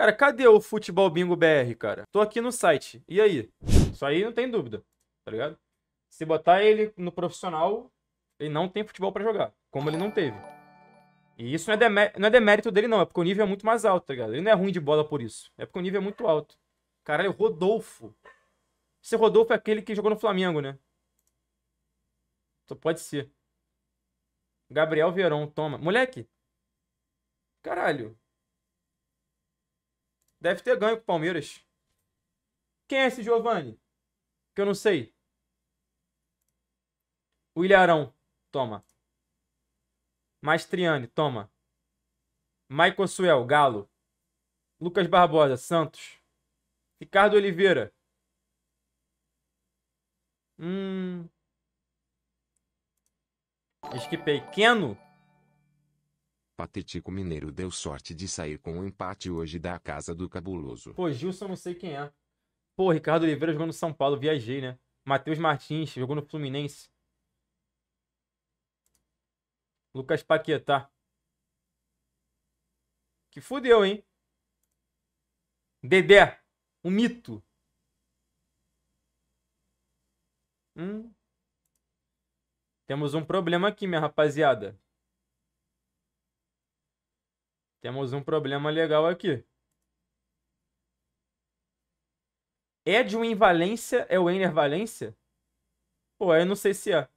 Cara, cadê o Futebol Bingo BR, cara? Tô aqui no site. E aí? Isso aí não tem dúvida, tá ligado? Se botar ele no profissional, ele não tem futebol para jogar, como ele não teve. E isso não é, demé não é demérito dele, não. É porque o nível é muito mais alto, tá ligado? Ele não é ruim de bola por isso. É porque o nível é muito alto. Caralho, Rodolfo. Esse Rodolfo é aquele que jogou no Flamengo, né? Só pode ser. Gabriel Verão, toma. Moleque. Caralho. Deve ter ganho o Palmeiras. Quem é esse Giovani? Que eu não sei. O Ilharão, toma. Maestriani, toma. Maicon Suel, Galo. Lucas Barbosa, Santos. Ricardo Oliveira. Hum. Esquipei. Keno, Patético Mineiro deu sorte de sair com um empate hoje da casa do cabuloso. Pô, Gilson, não sei quem é. Pô, Ricardo Oliveira jogou no São Paulo, viajei, né? Matheus Martins jogou no Fluminense. Lucas Paquetá. Que fudeu, hein? Dedé, um mito. Hum. Temos um problema aqui, minha rapaziada. Temos um problema legal aqui. Edwin Valência é o Ener Valência? Pô, eu não sei se é.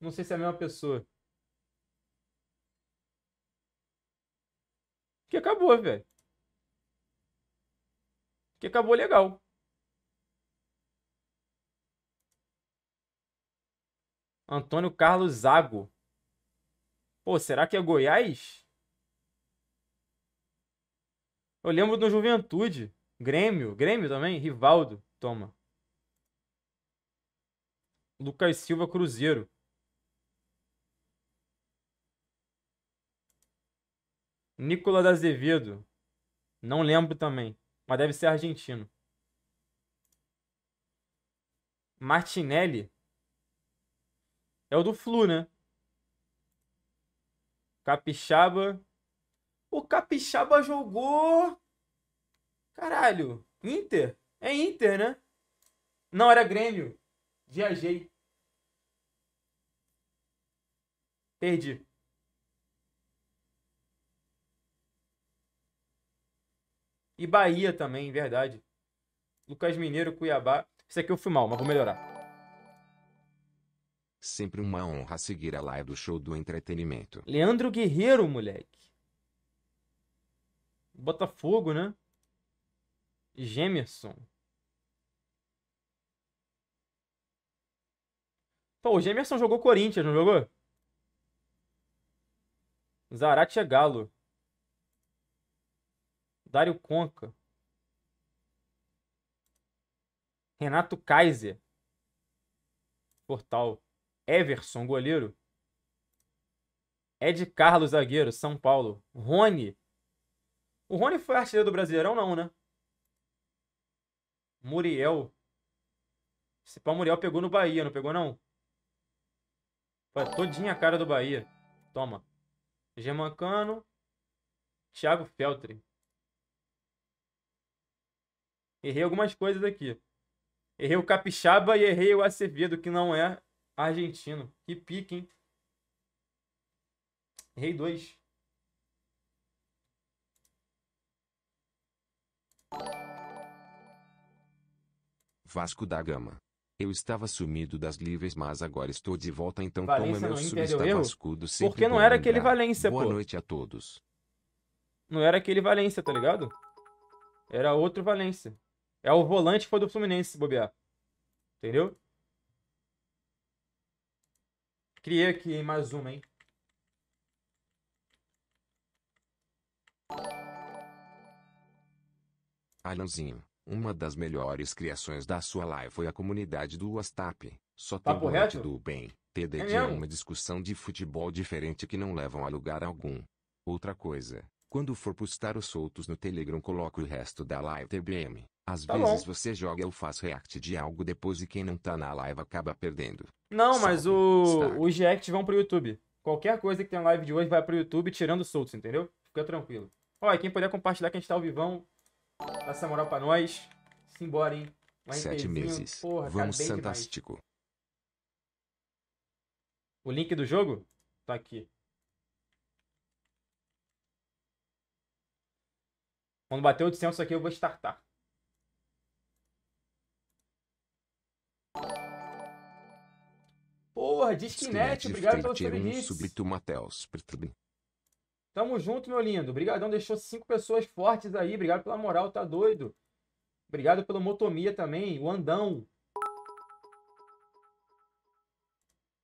Não sei se é a mesma pessoa. Que acabou, velho. Que acabou legal. Antônio Carlos Zago. Pô, será que é Goiás? Eu lembro do Juventude. Grêmio. Grêmio também. Rivaldo. Toma. Lucas Silva Cruzeiro. Nicolas Azevedo. Não lembro também. Mas deve ser argentino. Martinelli. É o do Flu, né? Capixaba. O Capixaba jogou. Caralho. Inter? É Inter, né? Não, era Grêmio. Viajei. Perdi. E Bahia também, verdade. Lucas Mineiro, Cuiabá. Esse aqui eu fui mal, mas vou melhorar. Sempre uma honra seguir a live do show do entretenimento. Leandro Guerreiro, moleque. Botafogo, né? Gemerson. Pô, o Gemerson jogou Corinthians, não jogou? Zarate é Galo. Dário Conca. Renato Kaiser. Portal. Everson, goleiro. É Ed Carlos, zagueiro, São Paulo. Rony. O Rony foi artilheiro do Brasileirão, não, né? Muriel. Esse pau Muriel pegou no Bahia, não pegou, não? Foi todinha a cara do Bahia. Toma. Germancano. Thiago Feltre. Errei algumas coisas aqui. Errei o Capixaba e errei o Acevedo, que não é argentino. Que pique, hein? Rei dois. Vasco da Gama. Eu estava sumido das livres, mas agora estou de volta, então Valência toma meu sub sempre Porque não era aquele Valência, Boa pô. Boa noite a todos. Não era aquele Valência, tá ligado? Era outro Valência. É o volante foi do Fluminense, bobear. Entendeu? Criei aqui mais uma, hein? Alanzinho, uma das melhores criações da sua live foi a comunidade do WhatsApp. Só tem do bem. TDD é, é uma discussão de futebol diferente que não levam a lugar algum. Outra coisa, quando for postar os soltos no Telegram, coloque o resto da live TBM. Às tá vezes bom. você joga ou faz react de algo depois e quem não tá na live acaba perdendo. Não, Sabe, mas o, os react vão pro YouTube. Qualquer coisa que tem live de hoje vai pro YouTube tirando soltos, entendeu? Fica tranquilo. Ó, e quem puder compartilhar que a gente tá ao vivão, dá essa moral pra nós. Simbora, hein? Sete meses. Porra, Vamos, cara, fantástico. Demais. O link do jogo tá aqui. Quando bater o 800 aqui, eu vou startar. Porra, Disquinet, é obrigado pelo superbits. É Subrito Matheus. Tamo junto, meu lindo. Obrigadão, deixou cinco pessoas fortes aí. Obrigado pela moral, tá doido. Obrigado pela motomia também, o andão.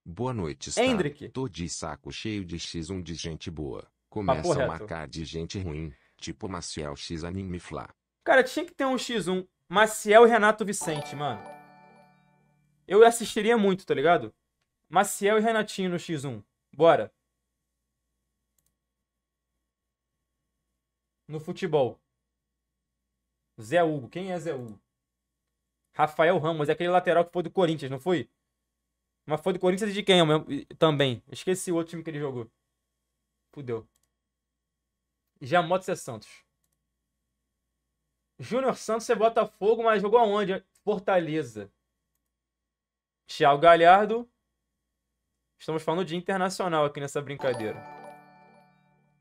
Boa noite, Star. Hendrick. Tô de saco cheio de X1 de gente boa. Começa a marcar de gente ruim, tipo Maciel X Anime Fla. Cara, tinha que ter um X1. Maciel e Renato Vicente, mano. Eu assistiria muito, tá ligado? Maciel e Renatinho no X1. Bora. No futebol. Zé Hugo. Quem é Zé Hugo? Rafael Ramos. É aquele lateral que foi do Corinthians, não foi? Mas foi do Corinthians e de quem também? Esqueci o outro time que ele jogou. Fudeu. Jamotes é Santos. Júnior Santos é Botafogo, mas jogou aonde? Fortaleza. Thiago Galhardo Estamos falando de internacional aqui nessa brincadeira.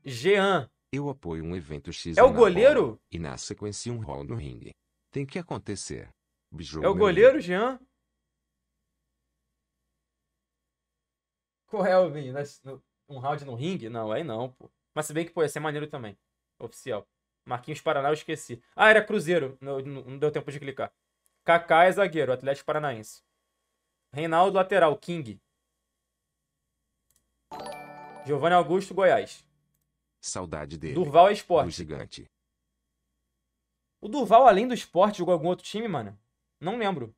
Jean. Eu apoio um evento X. É o goleiro? Bola, e na sequência um rol no ringue. Tem que acontecer. Bijou. é o goleiro, Jean? Qual é o Um round no ringue? Não, aí não, pô. Mas se bem que, pô, ia ser maneiro também. Oficial. Marquinhos Paraná, eu esqueci. Ah, era Cruzeiro. Não, não deu tempo de clicar. Kaká é zagueiro, Atlético Paranaense. Reinaldo, lateral, King. Giovanni Augusto, Goiás. Saudade dele. Durval é esporte. O gigante. O Durval, além do esporte, jogou algum outro time, mano? Não lembro.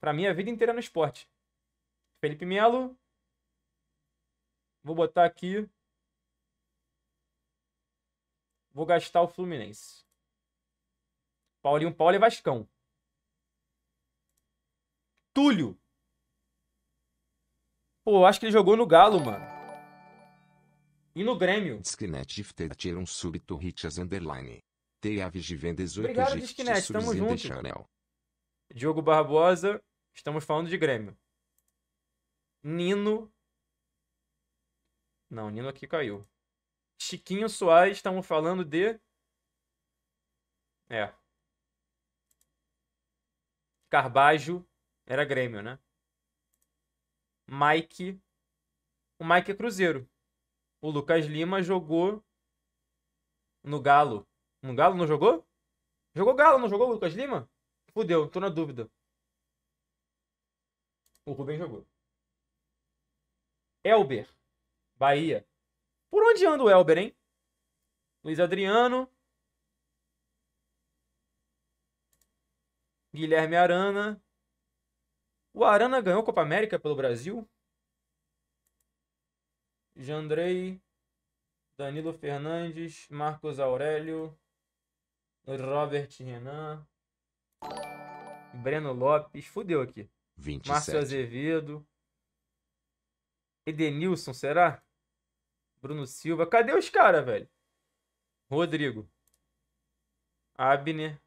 Pra mim, a vida inteira é no esporte. Felipe Melo. Vou botar aqui. Vou gastar o Fluminense. Paulinho Paulo e é Vascão. Túlio. Pô, acho que ele jogou no Galo, mano. E no Grêmio. Disquinet um súbito hits underline. TAVGVEN 18 Obrigado, Disquinet. Tamo junto. Diogo Barbosa. Estamos falando de Grêmio. Nino. Não, Nino aqui caiu. Chiquinho Soares. Estamos falando de. É. Carbajo. Era Grêmio, né? Mike. O Mike é Cruzeiro o Lucas Lima jogou no Galo. No Galo não jogou? Jogou Galo, não jogou o Lucas Lima? Fudeu, tô na dúvida. O Rubem jogou. Elber, Bahia. Por onde anda o Elber, hein? Luiz Adriano. Guilherme Arana. O Arana ganhou a Copa América pelo Brasil? Jandrei, Danilo Fernandes, Marcos Aurélio, Robert Renan, Breno Lopes, fudeu aqui. 27. Márcio Azevedo, Edenilson, será? Bruno Silva, cadê os caras, velho? Rodrigo, Abner.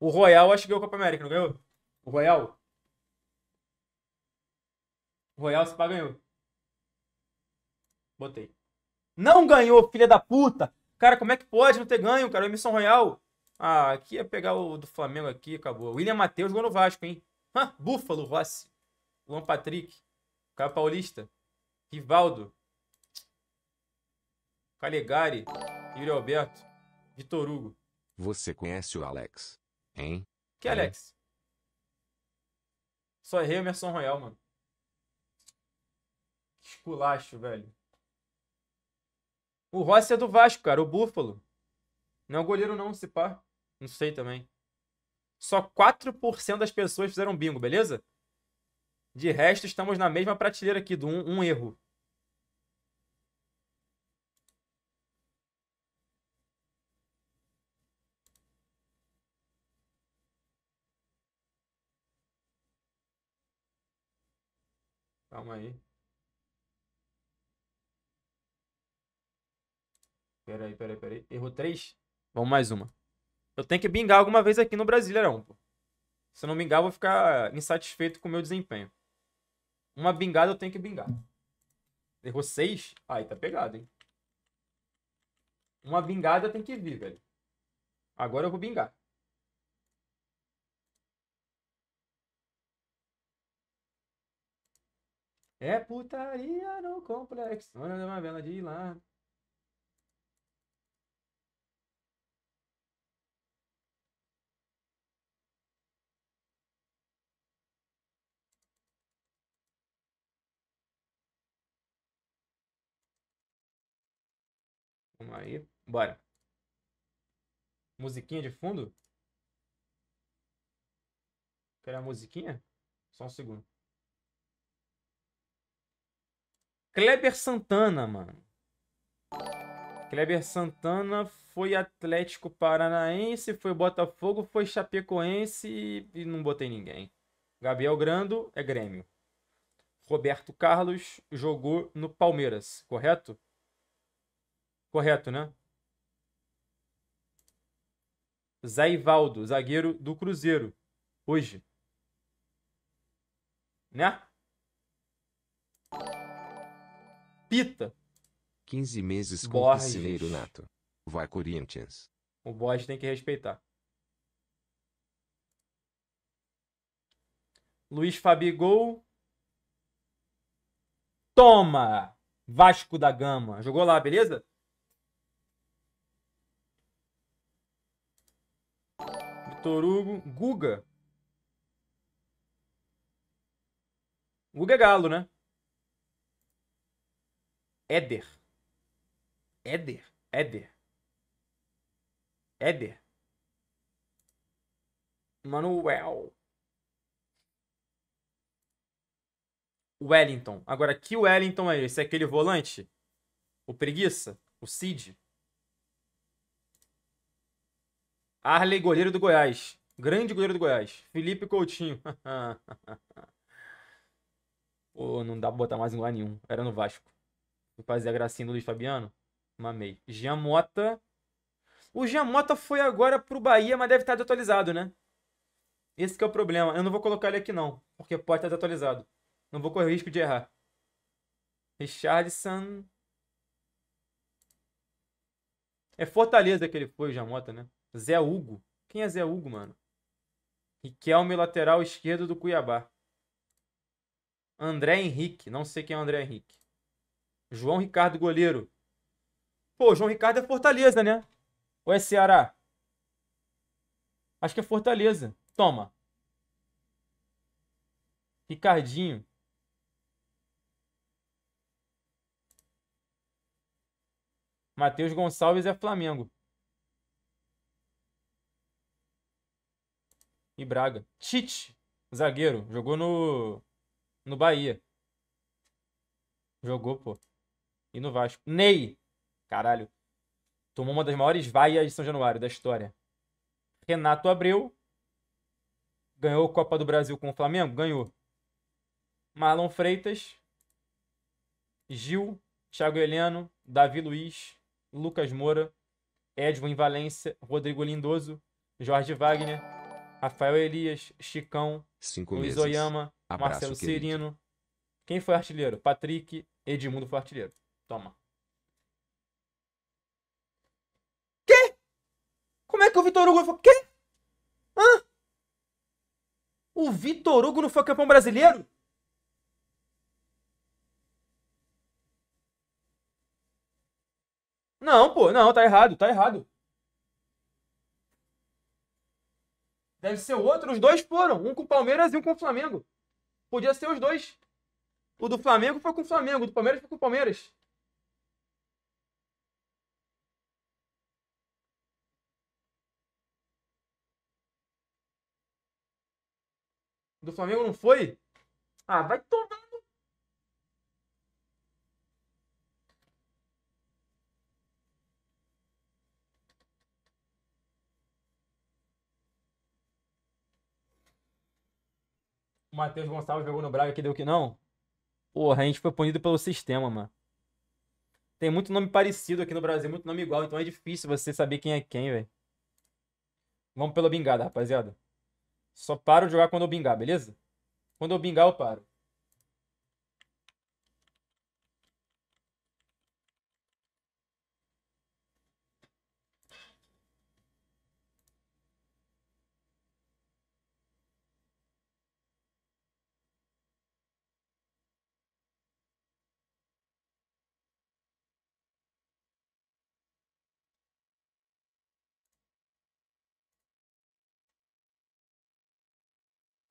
O Royal acho que ganhou a Copa América, não ganhou? O Royal? O Royal se pá ganhou. Botei. Não ganhou, filha da puta! Cara, como é que pode não ter ganho, cara? O Emerson Royal. Ah, aqui ia pegar o do Flamengo aqui, acabou. William Matheus jogou no Vasco, hein? Hã? Búfalo, Rossi. Luan Patrick. Caio Paulista. Rivaldo. Calegari. Yuri Alberto. Vitor Hugo. Você conhece o Alex, hein? Que Alex? Só errei o Emerson Royal, mano. Que esculacho, velho. O Rossi é do Vasco, cara. O Búfalo. Não é o goleiro, não, se pá. Não sei também. Só 4% das pessoas fizeram bingo, beleza? De resto, estamos na mesma prateleira aqui do um, um erro. Calma aí. Peraí, peraí, peraí. Errou três? Vamos mais uma. Eu tenho que bingar alguma vez aqui no Brasileirão, pô. Se eu não bingar, eu vou ficar insatisfeito com o meu desempenho. Uma bingada eu tenho que bingar. Errou seis? Aí tá pegado, hein? Uma bingada tem que vir, velho. Agora eu vou bingar. É putaria no complexo. Olha uma vela de lá. Vamos aí. Bora. Musiquinha de fundo? Quer a musiquinha? Só um segundo. Kleber Santana, mano. Kleber Santana foi Atlético Paranaense, foi Botafogo, foi Chapecoense e não botei ninguém. Gabriel Grando é Grêmio. Roberto Carlos jogou no Palmeiras, correto? Correto, né? Zaivaldo, zagueiro do Cruzeiro, hoje. Né? Pita. 15 meses com o brasileiro nato. Vai Corinthians. O Borges tem que respeitar. Luiz Fabigol. Toma! Vasco da Gama. Jogou lá, beleza? Vitor Hugo. Guga. Guga é galo, né? Éder. Éder. Éder. Éder. Manuel. Wellington. Agora, que Wellington é esse? É aquele volante? O Preguiça? O Cid? Arley, goleiro do Goiás. Grande goleiro do Goiás. Felipe Coutinho. Pô, não dá pra botar mais em lugar nenhum. Era no Vasco. Fui fazer a gracinha do Luiz Fabiano. Mamei. Giamota. O Giamota foi agora pro Bahia, mas deve estar desatualizado, né? Esse é o problema. Eu não vou colocar ele aqui não, porque pode estar desatualizado. Não vou correr o risco de errar. Richardson. É Fortaleza que ele foi, o Giamota, né? Zé Hugo. Quem é Zé Hugo, mano? Riquelme, lateral esquerdo do Cuiabá. André Henrique. Não sei quem é o André Henrique. João Ricardo, goleiro. Pô, João Ricardo é Fortaleza, né? Ou é Ceará? Acho que é Fortaleza. Toma. Ricardinho. Matheus Gonçalves é Flamengo. e Braga. Tite, zagueiro, jogou no no Bahia. Jogou, pô. E no Vasco. Ney, caralho. Tomou uma das maiores vaias de São Januário da história. Renato Abreu ganhou a Copa do Brasil com o Flamengo, ganhou. Marlon Freitas, Gil, Thiago Heleno, Davi Luiz, Lucas Moura, Edwin Valência, Rodrigo Lindoso, Jorge Wagner, Rafael Elias, Chicão, Cinco Luiz Oyama, Abraço, Marcelo Cirino. Quem foi artilheiro? Patrick, Edmundo foi artilheiro. Toma. Quê? Como é que o Vitor Hugo foi? Quê? Hã? O Vitor Hugo não foi campeão brasileiro? Não, pô, não, tá errado, tá errado. Deve ser o outro. Os dois foram. Um com o Palmeiras e um com o Flamengo. Podia ser os dois. O do Flamengo foi com o Flamengo, o do Palmeiras foi com o Palmeiras. Do Flamengo não foi? Ah, vai tomar o Matheus Gonçalves jogou no Braga que deu que não? Porra, a gente foi punido pelo sistema, mano. Tem muito nome parecido aqui no Brasil, muito nome igual, então é difícil você saber quem é quem, velho. Vamos pela bingada, rapaziada. Só paro de jogar quando eu bingar, beleza? Quando eu bingar, eu paro.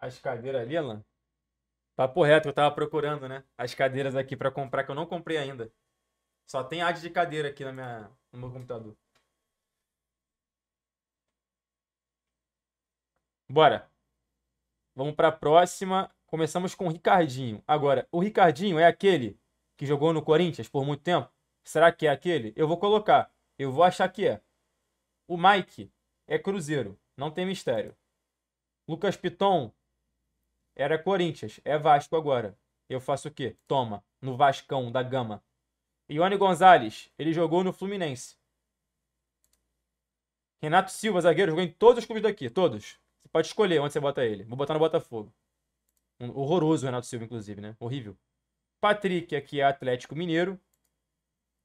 as cadeiras ali, Alan. Papo reto, eu tava procurando, né? As cadeiras aqui para comprar, que eu não comprei ainda. Só tem ad de cadeira aqui na minha, no meu computador. Bora. Vamos para a próxima. Começamos com o Ricardinho. Agora, o Ricardinho é aquele que jogou no Corinthians por muito tempo? Será que é aquele? Eu vou colocar. Eu vou achar que é. O Mike é Cruzeiro. Não tem mistério. Lucas Piton era Corinthians, é Vasco agora. Eu faço o quê? Toma, no Vascão da Gama. Ione Gonzalez, ele jogou no Fluminense. Renato Silva, zagueiro, jogou em todos os clubes daqui, todos. Você pode escolher onde você bota ele. Vou botar no Botafogo. Um, horroroso o Renato Silva, inclusive, né? Horrível. Patrick, aqui é Atlético Mineiro.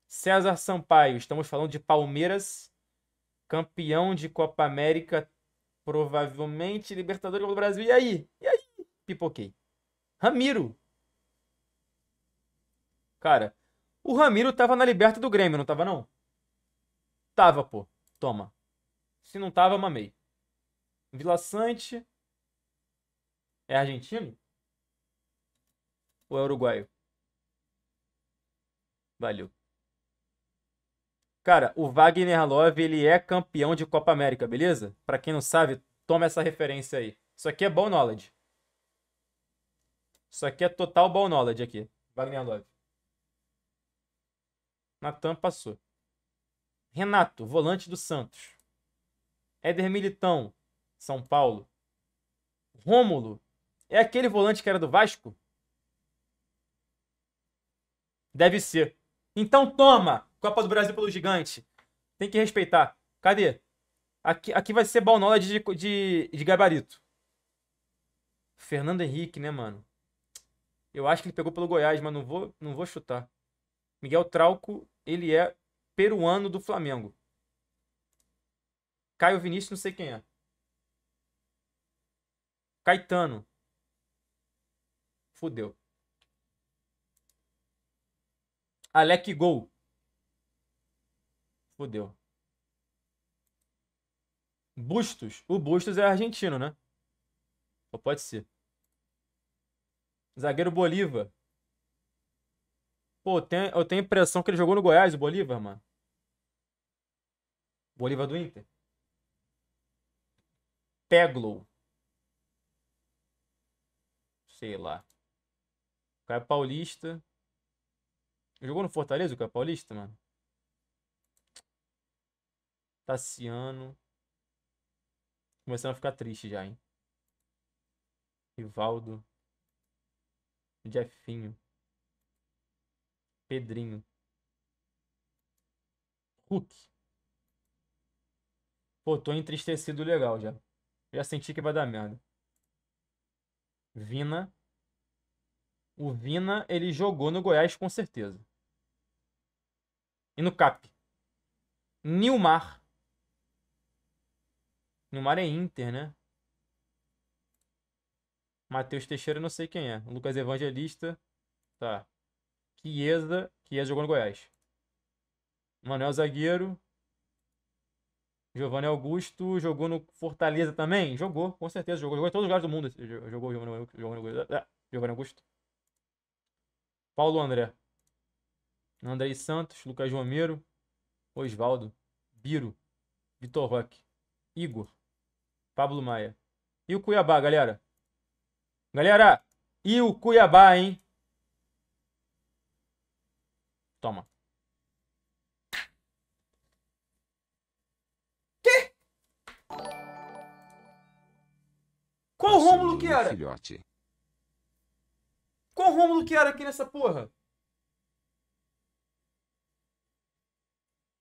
César Sampaio, estamos falando de Palmeiras. Campeão de Copa América, provavelmente Libertadores do Brasil. E aí? E aí? pipoquei. Ramiro. Cara, o Ramiro tava na liberta do Grêmio, não tava não? Tava, pô. Toma. Se não tava, mamei. Vila Sante. É argentino? Ou é uruguaio? Valeu. Cara, o Wagner Love, ele é campeão de Copa América, beleza? Para quem não sabe, toma essa referência aí. Isso aqui é bom knowledge. Isso aqui é total ball knowledge aqui. Wagner Love. Natan passou. Renato, volante do Santos. Éder Militão, São Paulo. Rômulo, é aquele volante que era do Vasco? Deve ser. Então toma! Copa do Brasil pelo gigante. Tem que respeitar. Cadê? Aqui, aqui vai ser balnola de, de, de gabarito. Fernando Henrique, né, mano? Eu acho que ele pegou pelo Goiás, mas não vou, não vou chutar. Miguel Trauco, ele é peruano do Flamengo. Caio Vinícius, não sei quem é. Caetano. Fudeu. Alec Gol. Fudeu. Bustos. O Bustos é argentino, né? Ou pode ser. Zagueiro Bolívar. Pô, tem, eu tenho a impressão que ele jogou no Goiás, o Bolívar, mano. Bolívar do Inter. Peglo. Sei lá. Caio Paulista. Jogou no Fortaleza o Caio Paulista, mano? Tassiano. Começando a ficar triste já, hein? Rivaldo. Jefinho. Pedrinho. Hulk. Pô, tô entristecido legal já. Já senti que vai dar merda. Vina. O Vina, ele jogou no Goiás com certeza. E no Cap. Nilmar. Nilmar é Inter, né? Matheus Teixeira, não sei quem é. Lucas Evangelista. Tá. Chiesa. Chiesa jogou no Goiás. Manuel Zagueiro. Giovanni Augusto jogou no Fortaleza também? Jogou, com certeza. Jogou, jogou em todos os lugares do mundo. Jogou ah, Giovanni Augusto. Paulo André. Andrei Santos, Lucas Romero, Osvaldo, Biro, Vitor Roque, Igor, Pablo Maia. E o Cuiabá, galera? Galera, e o Cuiabá, hein? Toma. Quê? Qual o Rômulo que era? Filhote. Qual o Rômulo que era aqui nessa porra?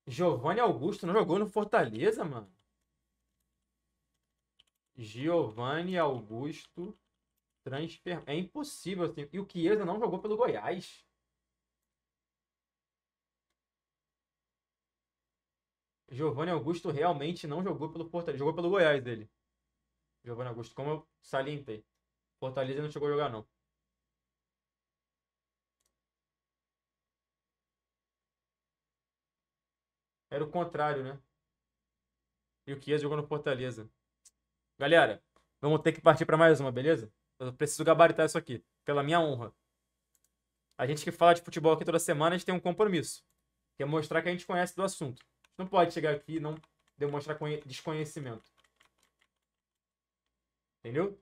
Giovanni Augusto não jogou no Fortaleza, mano. Giovanni Augusto transfer. É impossível. Assim. E o Chiesa não jogou pelo Goiás. Giovanni Augusto realmente não jogou pelo Fortaleza. Jogou pelo Goiás dele. Giovanni Augusto, como eu salientei. Fortaleza não chegou a jogar, não. Era o contrário, né? E o Chiesa jogou no Fortaleza. Galera, vamos ter que partir para mais uma, beleza? Eu preciso gabaritar isso aqui, pela minha honra. A gente que fala de futebol aqui toda semana, a gente tem um compromisso. Que é mostrar que a gente conhece do assunto. Não pode chegar aqui e não demonstrar desconhecimento. Entendeu?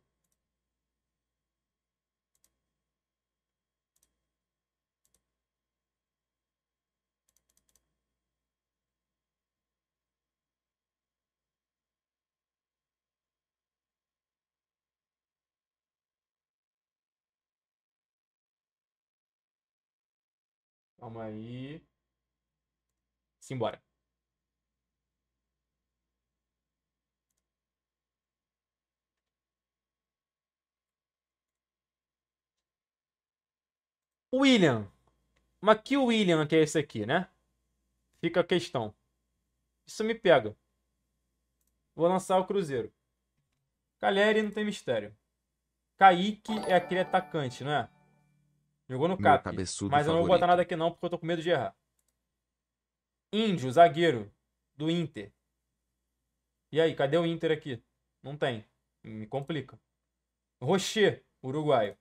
Calma aí. Simbora. William. Mas que William que é esse aqui, né? Fica a questão. Isso me pega. Vou lançar o Cruzeiro. Caleri não tem mistério. Kaique é aquele atacante, não é? Jogou no cap. Mas eu não vou botar nada aqui não, porque eu tô com medo de errar. Índio, zagueiro do Inter. E aí, cadê o Inter aqui? Não tem. Me complica. Rocher, uruguaio.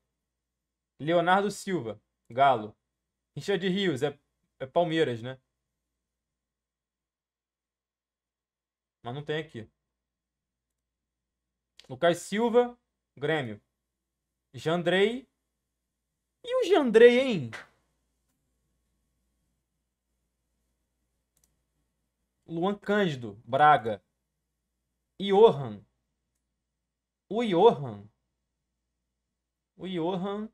Leonardo Silva, Galo. Richard Rios, é, é Palmeiras, né? Mas não tem aqui. Lucas Silva, Grêmio. Jandrei, e o Jandrei, hein? Luan Cândido, Braga. Johan. O Johan. O Johan,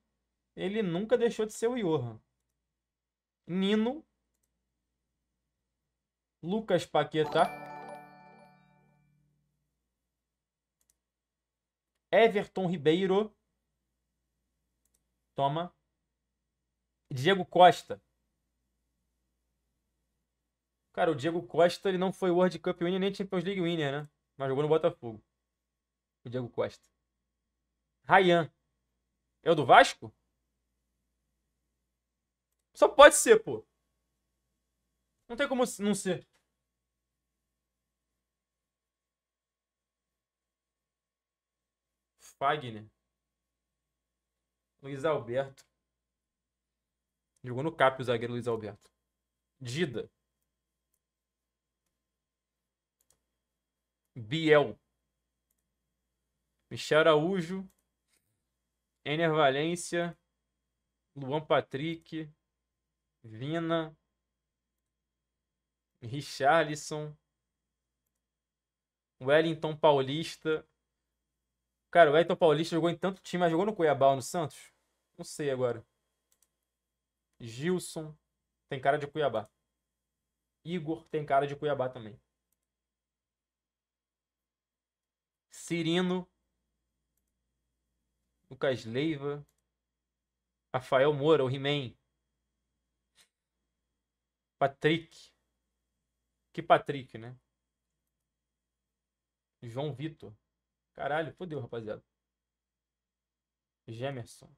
ele nunca deixou de ser o Johan. Nino. Lucas Paquetá. Everton Ribeiro. Toma. Diego Costa. Cara, o Diego Costa ele não foi World Cup winner nem Champions League winner, né? Mas jogou no Botafogo. O Diego Costa. Rayan. É o do Vasco? Só pode ser, pô. Não tem como não ser. Fagner. Luiz Alberto. Jogou no cap o zagueiro Luiz Alberto. Dida. Biel. Michel Araújo. Ener Valência. Luan Patrick. Vina. Richarlison. Wellington Paulista. Cara, o Wellington Paulista jogou em tanto time, mas jogou no Cuiabá ou no Santos? Não sei agora. Gilson tem cara de Cuiabá. Igor tem cara de Cuiabá também. Cirino. Lucas Leiva. Rafael Moura, o He-Man. Patrick. Que Patrick, né? João Vitor. Caralho, fodeu, rapaziada. Gemerson.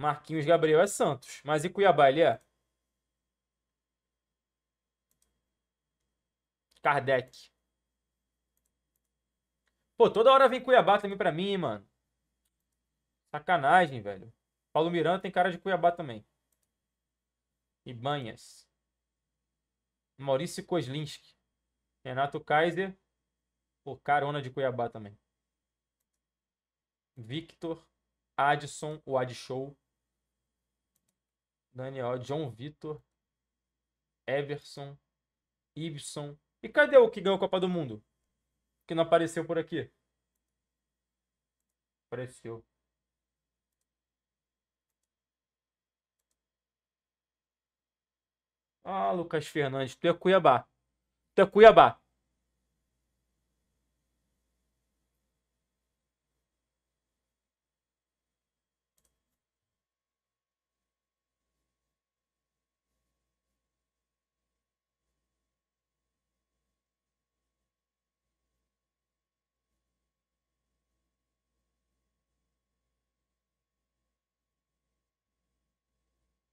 Marquinhos Gabriel é Santos. Mas e Cuiabá, ele é? Kardec. Pô, toda hora vem Cuiabá também pra mim, mano. Sacanagem, velho. Paulo Miranda tem cara de Cuiabá também. E Banhas. Maurício Kozlinski. Renato Kaiser. Pô, carona de Cuiabá também. Victor Adson, o Ad Show. Daniel, John Vitor, Everson, Ibson. E cadê o que ganhou a Copa do Mundo? Que não apareceu por aqui. Apareceu. Ah, Lucas Fernandes, tu é Cuiabá. Tu é Cuiabá.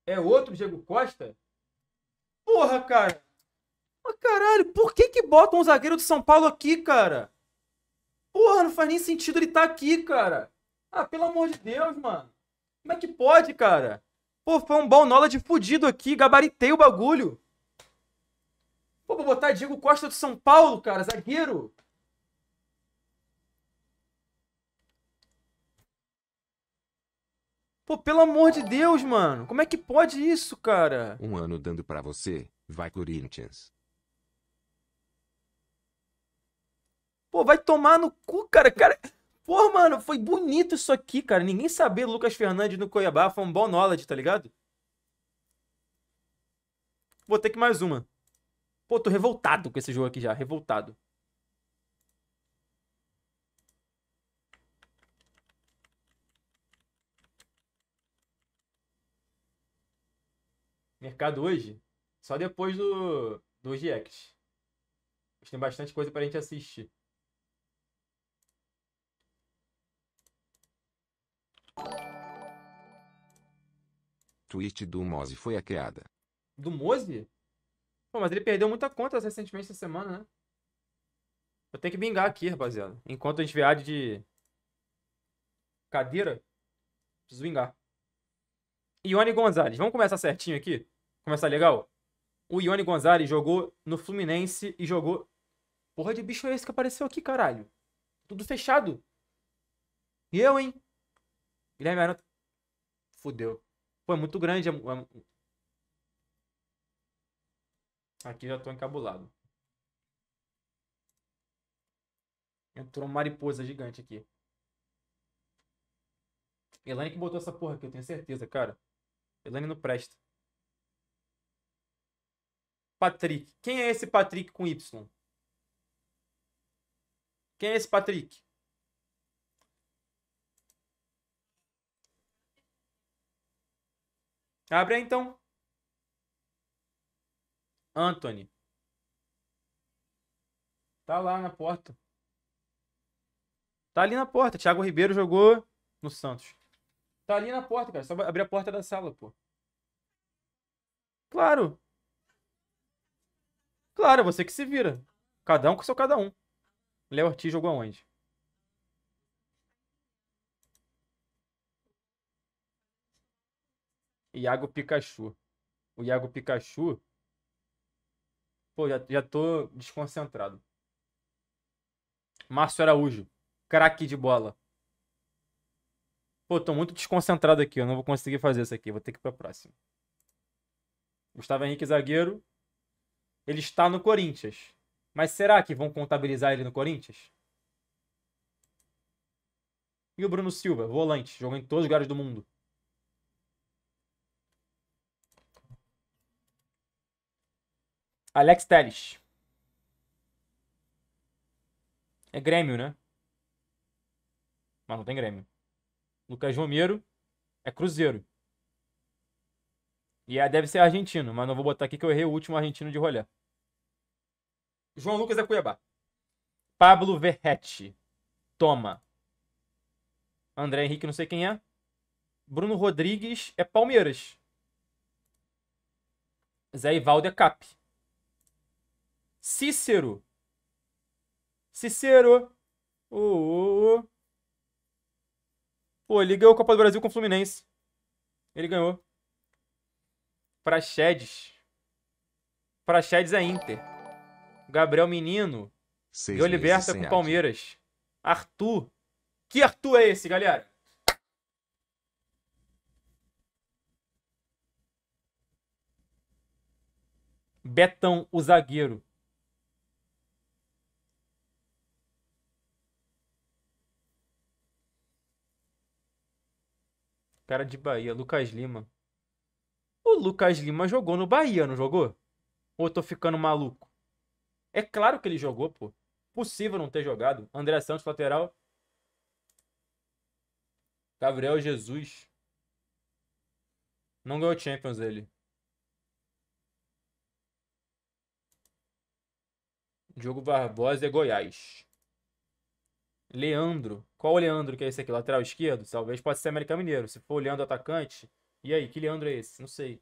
é outro Diego Costa? Porra, cara! Mas caralho, por que que botam um zagueiro do São Paulo aqui, cara? Porra, não faz nem sentido ele estar tá aqui, cara. Ah, pelo amor de Deus, mano. Como é que pode, cara? Pô, foi um balnola de fudido aqui, gabaritei o bagulho. Pô, vou botar Diego Costa do São Paulo, cara, zagueiro. Pô, pelo amor de Deus, mano. Como é que pode isso, cara? Um ano dando para você. Vai, Corinthians. Pô, vai tomar no cu, cara. Cara. Pô, mano, foi bonito isso aqui, cara. Ninguém saber Lucas Fernandes no Cuiabá foi um bom knowledge, tá ligado? Vou ter que mais uma. Pô, tô revoltado com esse jogo aqui já, revoltado. mercado hoje, só depois do, do GX. Tem bastante coisa para a gente assistir. Tweet do Mose foi hackeada. Do Mose? Pô, mas ele perdeu muita conta recentemente essa semana, né? Eu tenho que vingar aqui, rapaziada. Enquanto a gente vê de cadeira, preciso vingar. Ione Gonzalez, vamos começar certinho aqui? Começar legal? O Ione Gonzalez jogou no Fluminense e jogou. Porra de bicho é esse que apareceu aqui, caralho? Tudo fechado. E eu, hein? Guilherme Arana. Fudeu. Pô, é muito grande. É... é aqui já tô encabulado. Entrou uma mariposa gigante aqui. Elane que botou essa porra aqui, eu tenho certeza, cara. Elane não presta. Patrick. Quem é esse Patrick com Y? Quem é esse Patrick? Abre aí, então. Anthony. Tá lá na porta. Tá ali na porta. Thiago Ribeiro jogou no Santos. Tá ali na porta, cara. Só abrir a porta da sala, pô. Claro. Claro, é você que se vira. Cada um com seu cada um. Léo Ortiz jogou aonde? Iago Pikachu. O Iago Pikachu. Pô, já, já tô desconcentrado. Márcio Araújo. Craque de bola. Pô, tô muito desconcentrado aqui. Eu não vou conseguir fazer isso aqui. Vou ter que ir pra próxima. Gustavo Henrique, zagueiro. Ele está no Corinthians. Mas será que vão contabilizar ele no Corinthians? E o Bruno Silva, volante, jogando em todos os lugares do mundo. Alex Telles. É Grêmio, né? Mas não tem Grêmio. Lucas Romero é Cruzeiro. E é, deve ser argentino, mas não vou botar aqui que eu errei o último argentino de rolê. João Lucas é Cuiabá. Pablo Verrete. Toma. André Henrique, não sei quem é. Bruno Rodrigues é Palmeiras. Zé Ivaldo é Cap. Cícero. Cícero. Oh, oh, oh. Pô, ele ganhou a Copa do Brasil com o Fluminense. Ele ganhou. Praxedes. Praxedes é Inter. Gabriel Menino. Seis Deu liberta com o Palmeiras. Arthur. Que Arthur é esse, galera? Betão, o zagueiro. Cara de Bahia, Lucas Lima. O Lucas Lima jogou no Bahia, não jogou? Ou eu tô ficando maluco? É claro que ele jogou, pô. Possível não ter jogado. André Santos, lateral. Gabriel Jesus. Não ganhou Champions ele. Diogo Barbosa é Goiás. Leandro. Qual o Leandro que é esse aqui? Lateral esquerdo? Talvez possa ser América Mineiro. Se for o Leandro atacante. E aí, que Leandro é esse? Não sei.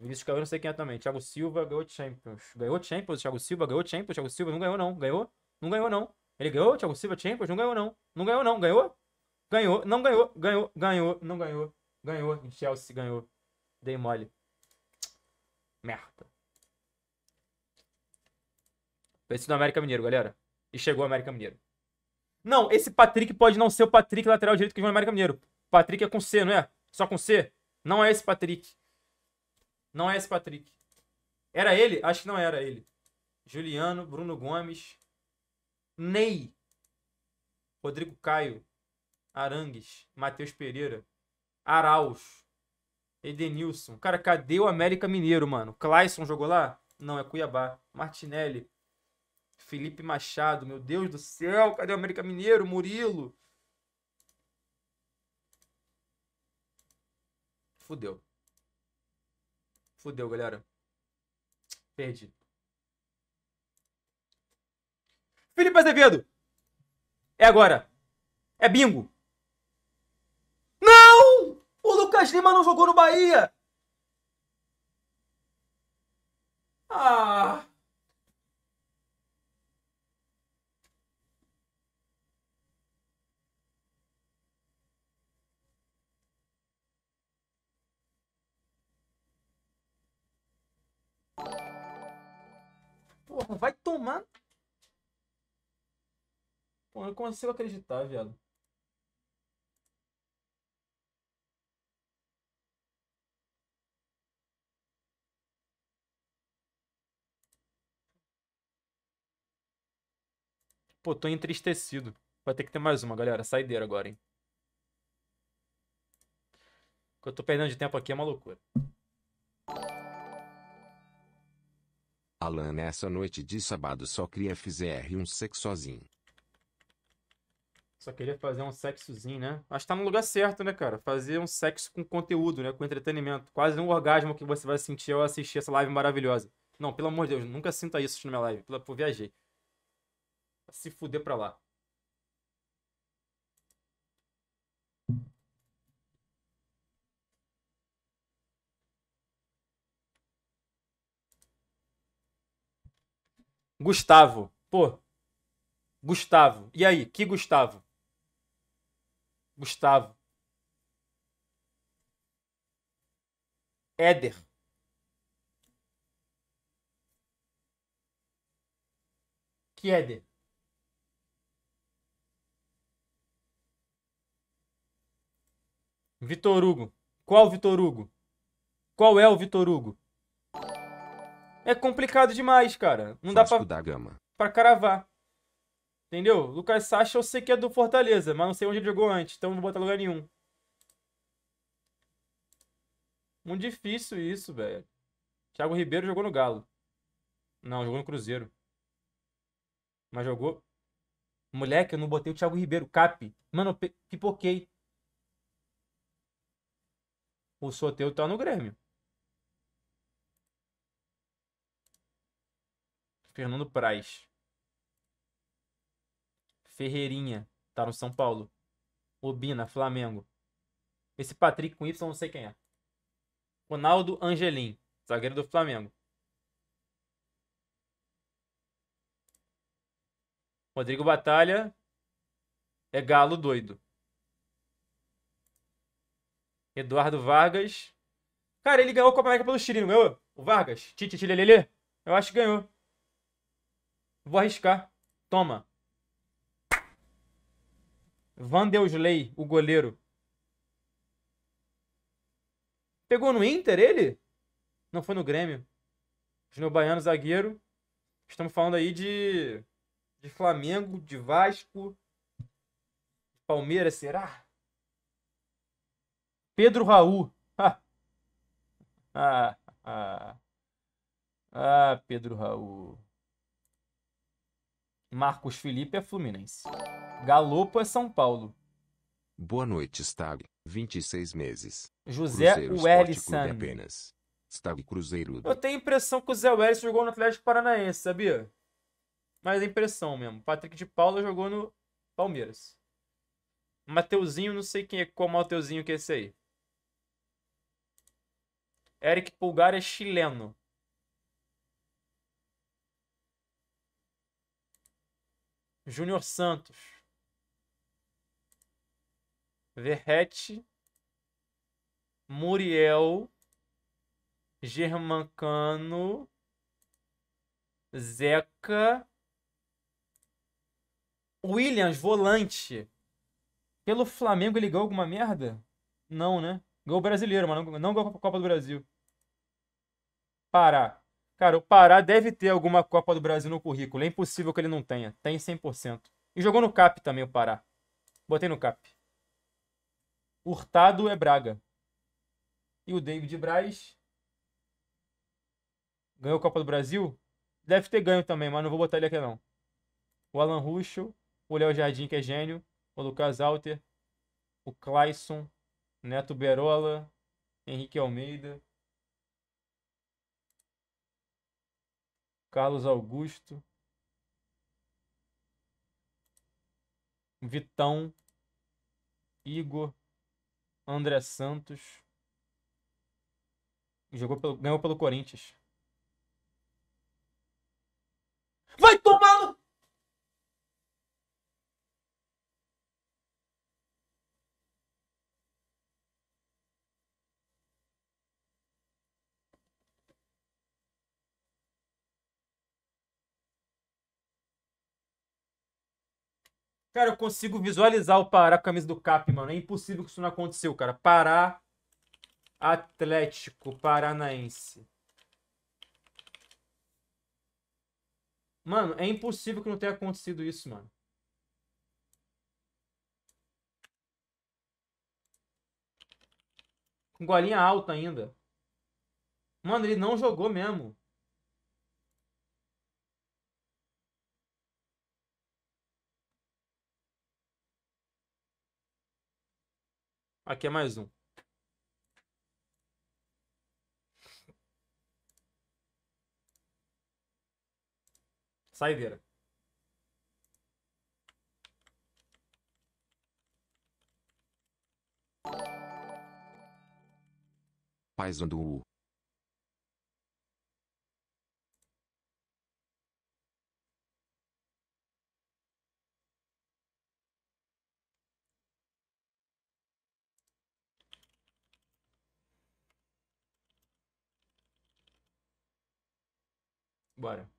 Vinícius Calheiro, não sei quem é também. Thiago Silva ganhou Champions. Ganhou Champions, Thiago Silva ganhou Champions. Thiago Silva não ganhou, não. Ganhou? Não ganhou, não. Ele ganhou, Thiago Silva Champions? Não ganhou, não. Não ganhou, não. Ganhou? Ganhou, não ganhou, ganhou, ganhou, não ganhou. Ganhou, em Chelsea ganhou. Dei mole. Merda. Vencido no América Mineiro, galera. E chegou o América Mineiro. Não, esse Patrick pode não ser o Patrick lateral direito que vem no América Mineiro. Patrick é com C, não é? Só com C? Não é esse Patrick. Não é esse Patrick. Era ele? Acho que não era ele. Juliano, Bruno Gomes, Ney, Rodrigo Caio, Arangues, Matheus Pereira, Araújo, Edenilson. Cara, cadê o América Mineiro, mano? Clayson jogou lá? Não, é Cuiabá. Martinelli, Felipe Machado, meu Deus do céu, cadê o América Mineiro? Murilo. Fudeu. Fudeu, galera. Perdi. Felipe Azevedo! É agora. É bingo. Não! O Lucas Lima não jogou no Bahia! Ah! Porra, vai tomar. Pô, eu consigo acreditar, viado. Pô, tô entristecido. Vai ter que ter mais uma, galera. Saideira agora, hein. O que eu tô perdendo de tempo aqui é uma loucura. Alan nessa noite de sábado só queria fizer um sozinho. Só queria fazer um sexozinho, né? Acho que tá no lugar certo, né, cara? Fazer um sexo com conteúdo, né? Com entretenimento. Quase um orgasmo que você vai sentir ao assistir essa live maravilhosa. Não, pelo amor de Deus, nunca sinta isso na minha live. Pô, viajei. Se fuder pra lá. Gustavo. Pô. Gustavo. E aí? Que Gustavo? Gustavo. Éder. Que Éder? Vitor Hugo. Qual Vitor Hugo? Qual é o Vitor Hugo? É complicado demais, cara. Não Vasco dá pra, da Gama. pra cravar. Entendeu? Lucas Sacha eu sei que é do Fortaleza, mas não sei onde ele jogou antes, então não vou botar lugar nenhum. Muito difícil isso, velho. Thiago Ribeiro jogou no Galo. Não, jogou no Cruzeiro. Mas jogou. Moleque, eu não botei o Thiago Ribeiro. Cap. Mano, pipoquei. O Soteu tá no Grêmio. Fernando Praz. Ferreirinha, tá no São Paulo. Obina, Flamengo. Esse Patrick com Y, não sei quem é. Ronaldo Angelim, zagueiro do Flamengo. Rodrigo Batalha é galo doido. Eduardo Vargas. Cara, ele ganhou a Copa América pelo Chile, não ganhou? O Vargas? Titi, Lelele? Eu acho que ganhou. Vou arriscar. Toma. Vandeusley, o goleiro. Pegou no Inter ele? Não foi no Grêmio. Júnior Baiano, zagueiro. Estamos falando aí de, de Flamengo, de Vasco, de Palmeiras, será? Pedro Raul. Ah. Ah, ah. ah Pedro Raul. Marcos Felipe é Fluminense. Galopo é São Paulo. Boa noite, Stag. 26 meses. José Wellisang. apenas. Stag Cruzeiro. Eu tenho a impressão que o Zé Wellis jogou no Atlético Paranaense, sabia? Mas é impressão mesmo. Patrick de Paula jogou no Palmeiras. Mateuzinho, não sei quem é, qual Mateuzinho que é esse aí. Eric Pulgar é chileno. Júnior Santos. Verrete. Muriel. Germancano. Zeca. Williams, volante. Pelo Flamengo ele ganhou alguma merda? Não, né? Ganhou brasileiro, mas não, ganhou a Copa do Brasil. Pará. Cara, o Pará deve ter alguma Copa do Brasil no currículo. É impossível que ele não tenha. Tem 100%. E jogou no CAP também o Pará. Botei no CAP. Hurtado é Braga. E o David Braz ganhou a Copa do Brasil? Deve ter ganho também, mas não vou botar ele aqui não. O Alan Russo, o Léo Jardim, que é gênio, o Lucas Alter, o Clayson, Neto Berola, Henrique Almeida, Carlos Augusto, Vitão, Igor, André Santos. Jogou pelo, ganhou pelo Corinthians. Cara, eu consigo visualizar o Pará com a camisa do Cap, mano. É impossível que isso não aconteceu, cara. Pará, Atlético Paranaense. Mano, é impossível que não tenha acontecido isso, mano. Com golinha alta ainda. Mano, ele não jogou mesmo. Aqui é mais um. Saideira. Paisandu. Bora.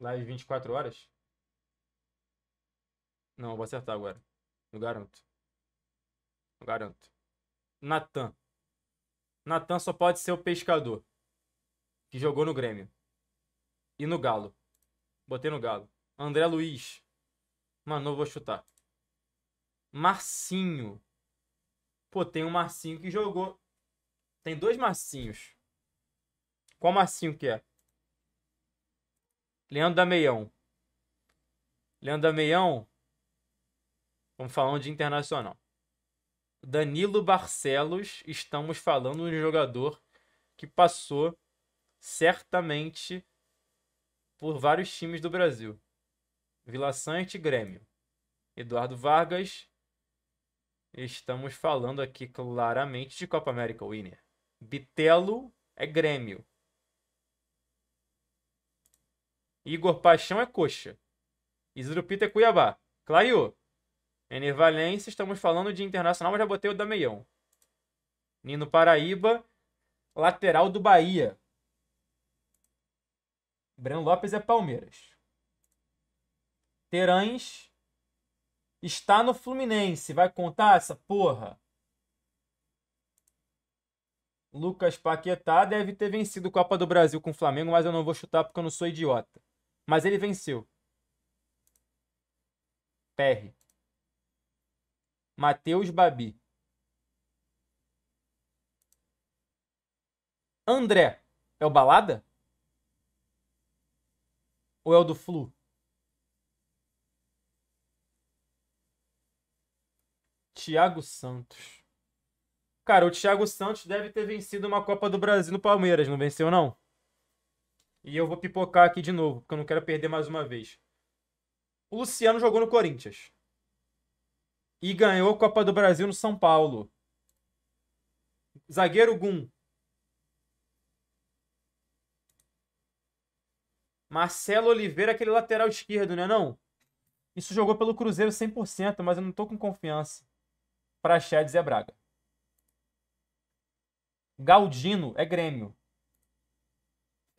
Live 24 horas? Não, vou acertar agora. Eu garanto. Eu garanto. Natan. Natan só pode ser o pescador. Que jogou no Grêmio. E no Galo. Botei no Galo. André Luiz. Mano, eu vou chutar. Marcinho. Pô, tem um Marcinho que jogou. Tem dois Marcinhos. Qual assim o que é? Leandro Dameião. Leandro Dameião. Vamos falando de internacional. Danilo Barcelos, estamos falando de um jogador que passou certamente por vários times do Brasil. Vila Sante Grêmio. Eduardo Vargas. Estamos falando aqui claramente de Copa América Winner. Bitelo é Grêmio. Igor Paixão é Coxa. Pita é Cuiabá. Claio. Enervalência, estamos falando de Internacional, mas já botei o Dameião. Nino Paraíba, lateral do Bahia. Breno Lopes é Palmeiras. Terães está no Fluminense. Vai contar essa porra? Lucas Paquetá deve ter vencido Copa do Brasil com o Flamengo, mas eu não vou chutar porque eu não sou idiota. Mas ele venceu. PR. Matheus Babi. André. É o Balada? Ou é o do Flu? Thiago Santos. Cara, o Thiago Santos deve ter vencido uma Copa do Brasil no Palmeiras, não venceu não? E eu vou pipocar aqui de novo, porque eu não quero perder mais uma vez. O Luciano jogou no Corinthians. E ganhou a Copa do Brasil no São Paulo. Zagueiro Gum. Marcelo Oliveira, aquele lateral esquerdo, né? Não. Isso jogou pelo Cruzeiro 100%, mas eu não tô com confiança para e Zé Braga. Galdino é Grêmio.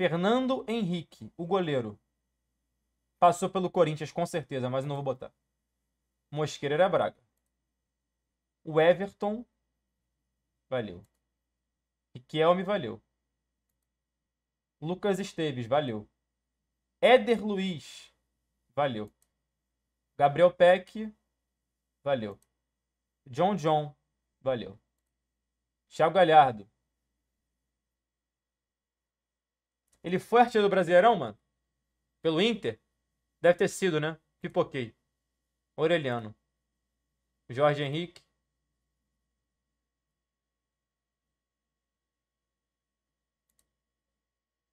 Fernando Henrique, o goleiro. Passou pelo Corinthians com certeza, mas não vou botar. Mosqueira era Braga. O Everton, valeu. Riquelme, valeu. Lucas Esteves, valeu. Éder Luiz, valeu. Gabriel Peck, valeu. John John, valeu. Thiago Galhardo, Ele foi artilheiro do Brasileirão, mano? Pelo Inter? Deve ter sido, né? Pipoquei. Aureliano. Jorge Henrique.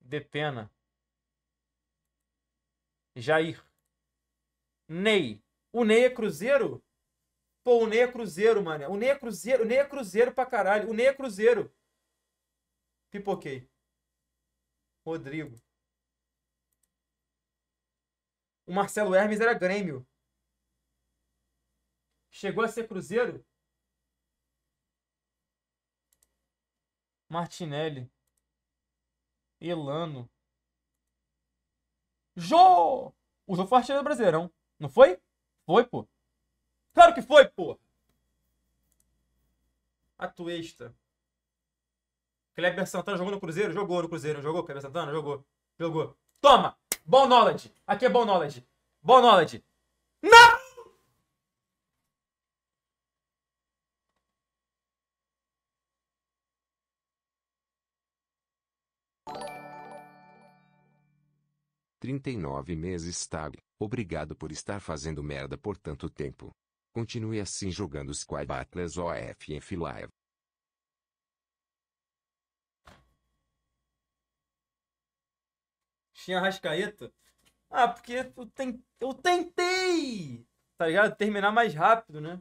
Depena. Jair. Ney. O Ney é Cruzeiro? Pô, o Ney é Cruzeiro, mano. O Ney é Cruzeiro. O Ney é Cruzeiro pra caralho. O Ney é Cruzeiro. Pipoquei. Rodrigo. O Marcelo Hermes era Grêmio. Chegou a ser Cruzeiro? Martinelli. Elano. Jô! O Jô foi artilheiro brasileirão. Não foi? Foi, pô. Claro que foi, pô! extra. Kleber Santana jogou no Cruzeiro? Jogou no Cruzeiro. Jogou, Kleber Santana? Jogou. Jogou. Toma! Bom knowledge. Aqui é bom knowledge. Bom knowledge. Não! Trinta e nove meses tag. Obrigado por estar fazendo merda por tanto tempo. Continue assim jogando Squad Atlas OFF Live. tinha Rascaeta. Ah, porque eu, ten... eu tentei, tá ligado? Terminar mais rápido, né?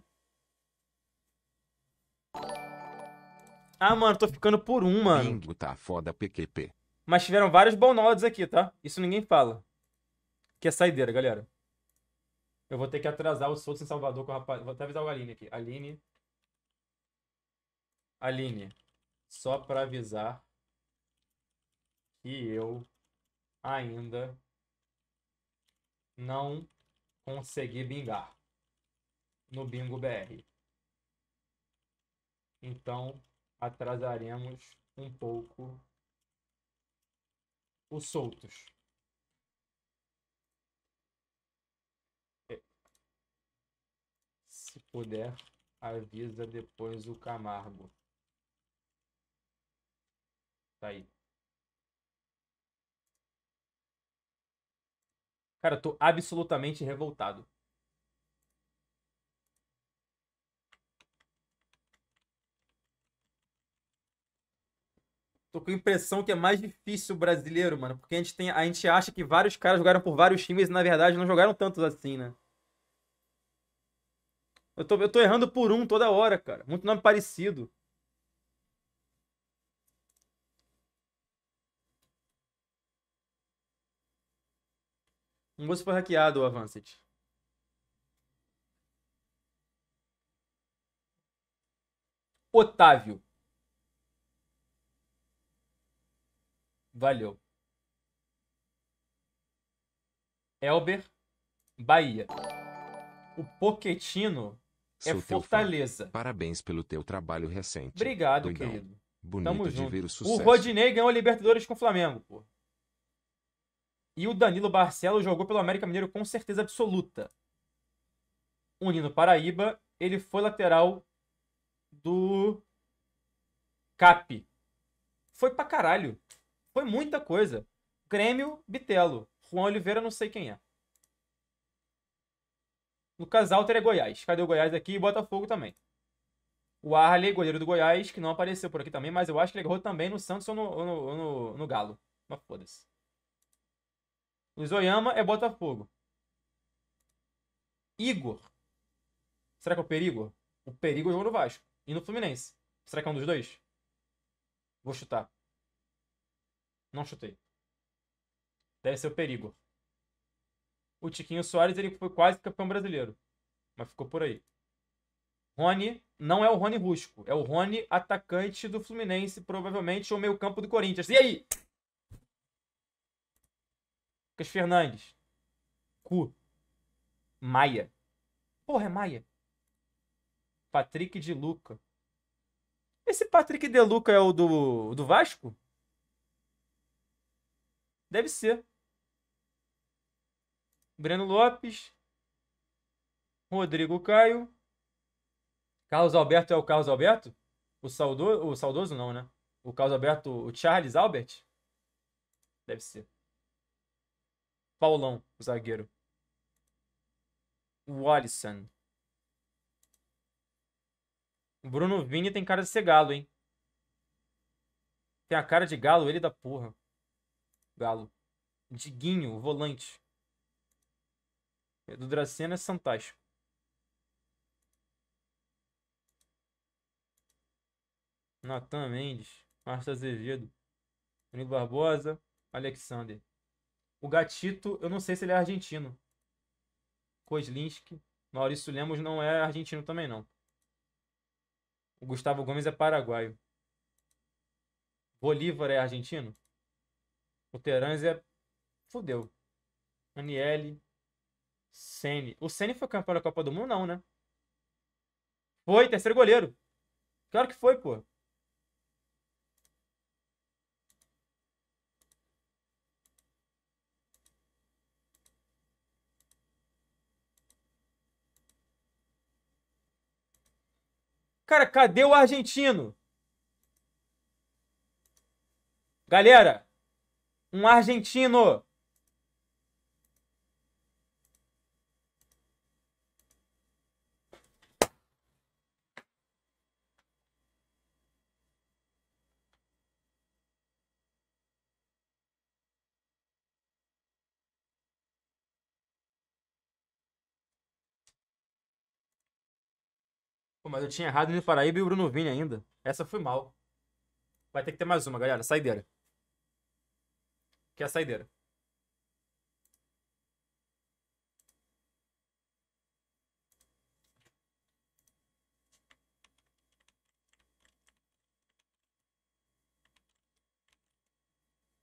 Ah, mano, tô ficando por um, mano. Bingo tá foda, PQP. Mas tiveram vários bonodes aqui, tá? Isso ninguém fala. Que é saideira, galera. Eu vou ter que atrasar o Souto em Salvador com o rapaz. Vou até avisar o Aline aqui. Aline. Aline. Só pra avisar que eu ainda não consegui bingar no Bingo BR. Então, atrasaremos um pouco os soltos. Se puder, avisa depois o Camargo. Tá aí. Cara, eu tô absolutamente revoltado. Tô com a impressão que é mais difícil o brasileiro, mano. Porque a gente, tem, a gente acha que vários caras jogaram por vários times e, na verdade, não jogaram tantos assim, né? Eu tô, eu tô errando por um toda hora, cara. Muito nome parecido. Um moço foi hackeado, o Advanced. Otávio. Valeu. Elber, Bahia. O Poquetino é Sou Fortaleza. Parabéns pelo teu trabalho recente. Obrigado, Doidão. querido. Bonito Tamo junto. O Rodinei ganhou a Libertadores com o Flamengo, pô. E o Danilo Barcelo jogou pelo América Mineiro com certeza absoluta. Unindo Paraíba, ele foi lateral do Cap. Foi pra caralho. Foi muita coisa. Grêmio, Bitelo. Juan Oliveira, não sei quem é. Lucas Alter é Goiás. Cadê o Goiás aqui? E Botafogo também. O Arley, goleiro do Goiás, que não apareceu por aqui também, mas eu acho que ele errou também no Santos ou no, ou no, ou no, no Galo. Mas foda-se. O Izoyama é Botafogo. Igor. Será que é o Perigo? O Perigo jogou no Vasco e no Fluminense. Será que é um dos dois? Vou chutar. Não chutei. Deve ser o Perigo. O Tiquinho Soares ele foi quase campeão brasileiro. Mas ficou por aí. Rony não é o Rony Rusco. É o Rony atacante do Fluminense, provavelmente, ou meio campo do Corinthians. E aí? Lucas Fernandes. Cu. Maia. Porra, é Maia. Patrick de Luca. Esse Patrick de Luca é o do, do Vasco? Deve ser. Breno Lopes. Rodrigo Caio. Carlos Alberto é o Carlos Alberto? O, saudo, o saudoso não, né? O Carlos Alberto, o Charles Albert? Deve ser. Paulão, o zagueiro. O Alisson. O Bruno Vini tem cara de ser galo, hein? Tem a cara de galo, ele da porra. Galo. Diguinho, o volante. Do Dracena é fantástico. Natan Mendes, Márcio Azevedo, Danilo Barbosa, Alexander. O Gatito, eu não sei se ele é argentino. Kozlinski. Maurício Lemos não é argentino também, não. O Gustavo Gomes é paraguaio. Bolívar é argentino? O Terans é. Fudeu. Aniele. Sene. O Sene foi campeão da Copa do Mundo, não, né? Foi, terceiro goleiro. Claro que foi, pô. Cara, cadê o argentino? Galera, um argentino mas eu tinha errado no Paraíba e o Bruno Vini ainda. Essa foi mal. Vai ter que ter mais uma, galera. Saideira. Que é a saideira.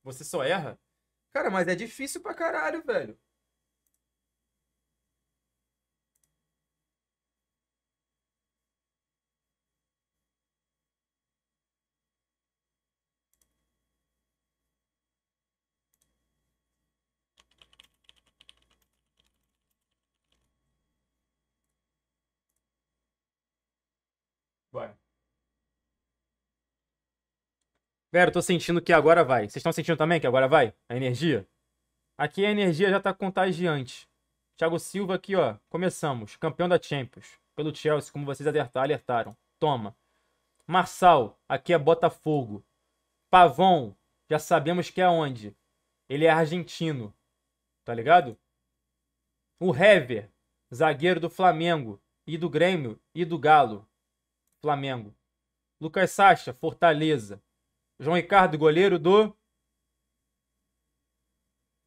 Você só erra? Cara, mas é difícil pra caralho, velho. Velho, eu tô sentindo que agora vai. Vocês estão sentindo também que agora vai? A energia? Aqui a energia já tá contagiante. Thiago Silva aqui, ó. Começamos. Campeão da Champions. Pelo Chelsea, como vocês alertaram. Toma. Marçal, aqui é Botafogo. Pavon, já sabemos que é onde. Ele é argentino. Tá ligado? O Hever, zagueiro do Flamengo. E do Grêmio e do Galo. Flamengo. Lucas Sacha, Fortaleza. João Ricardo, goleiro do.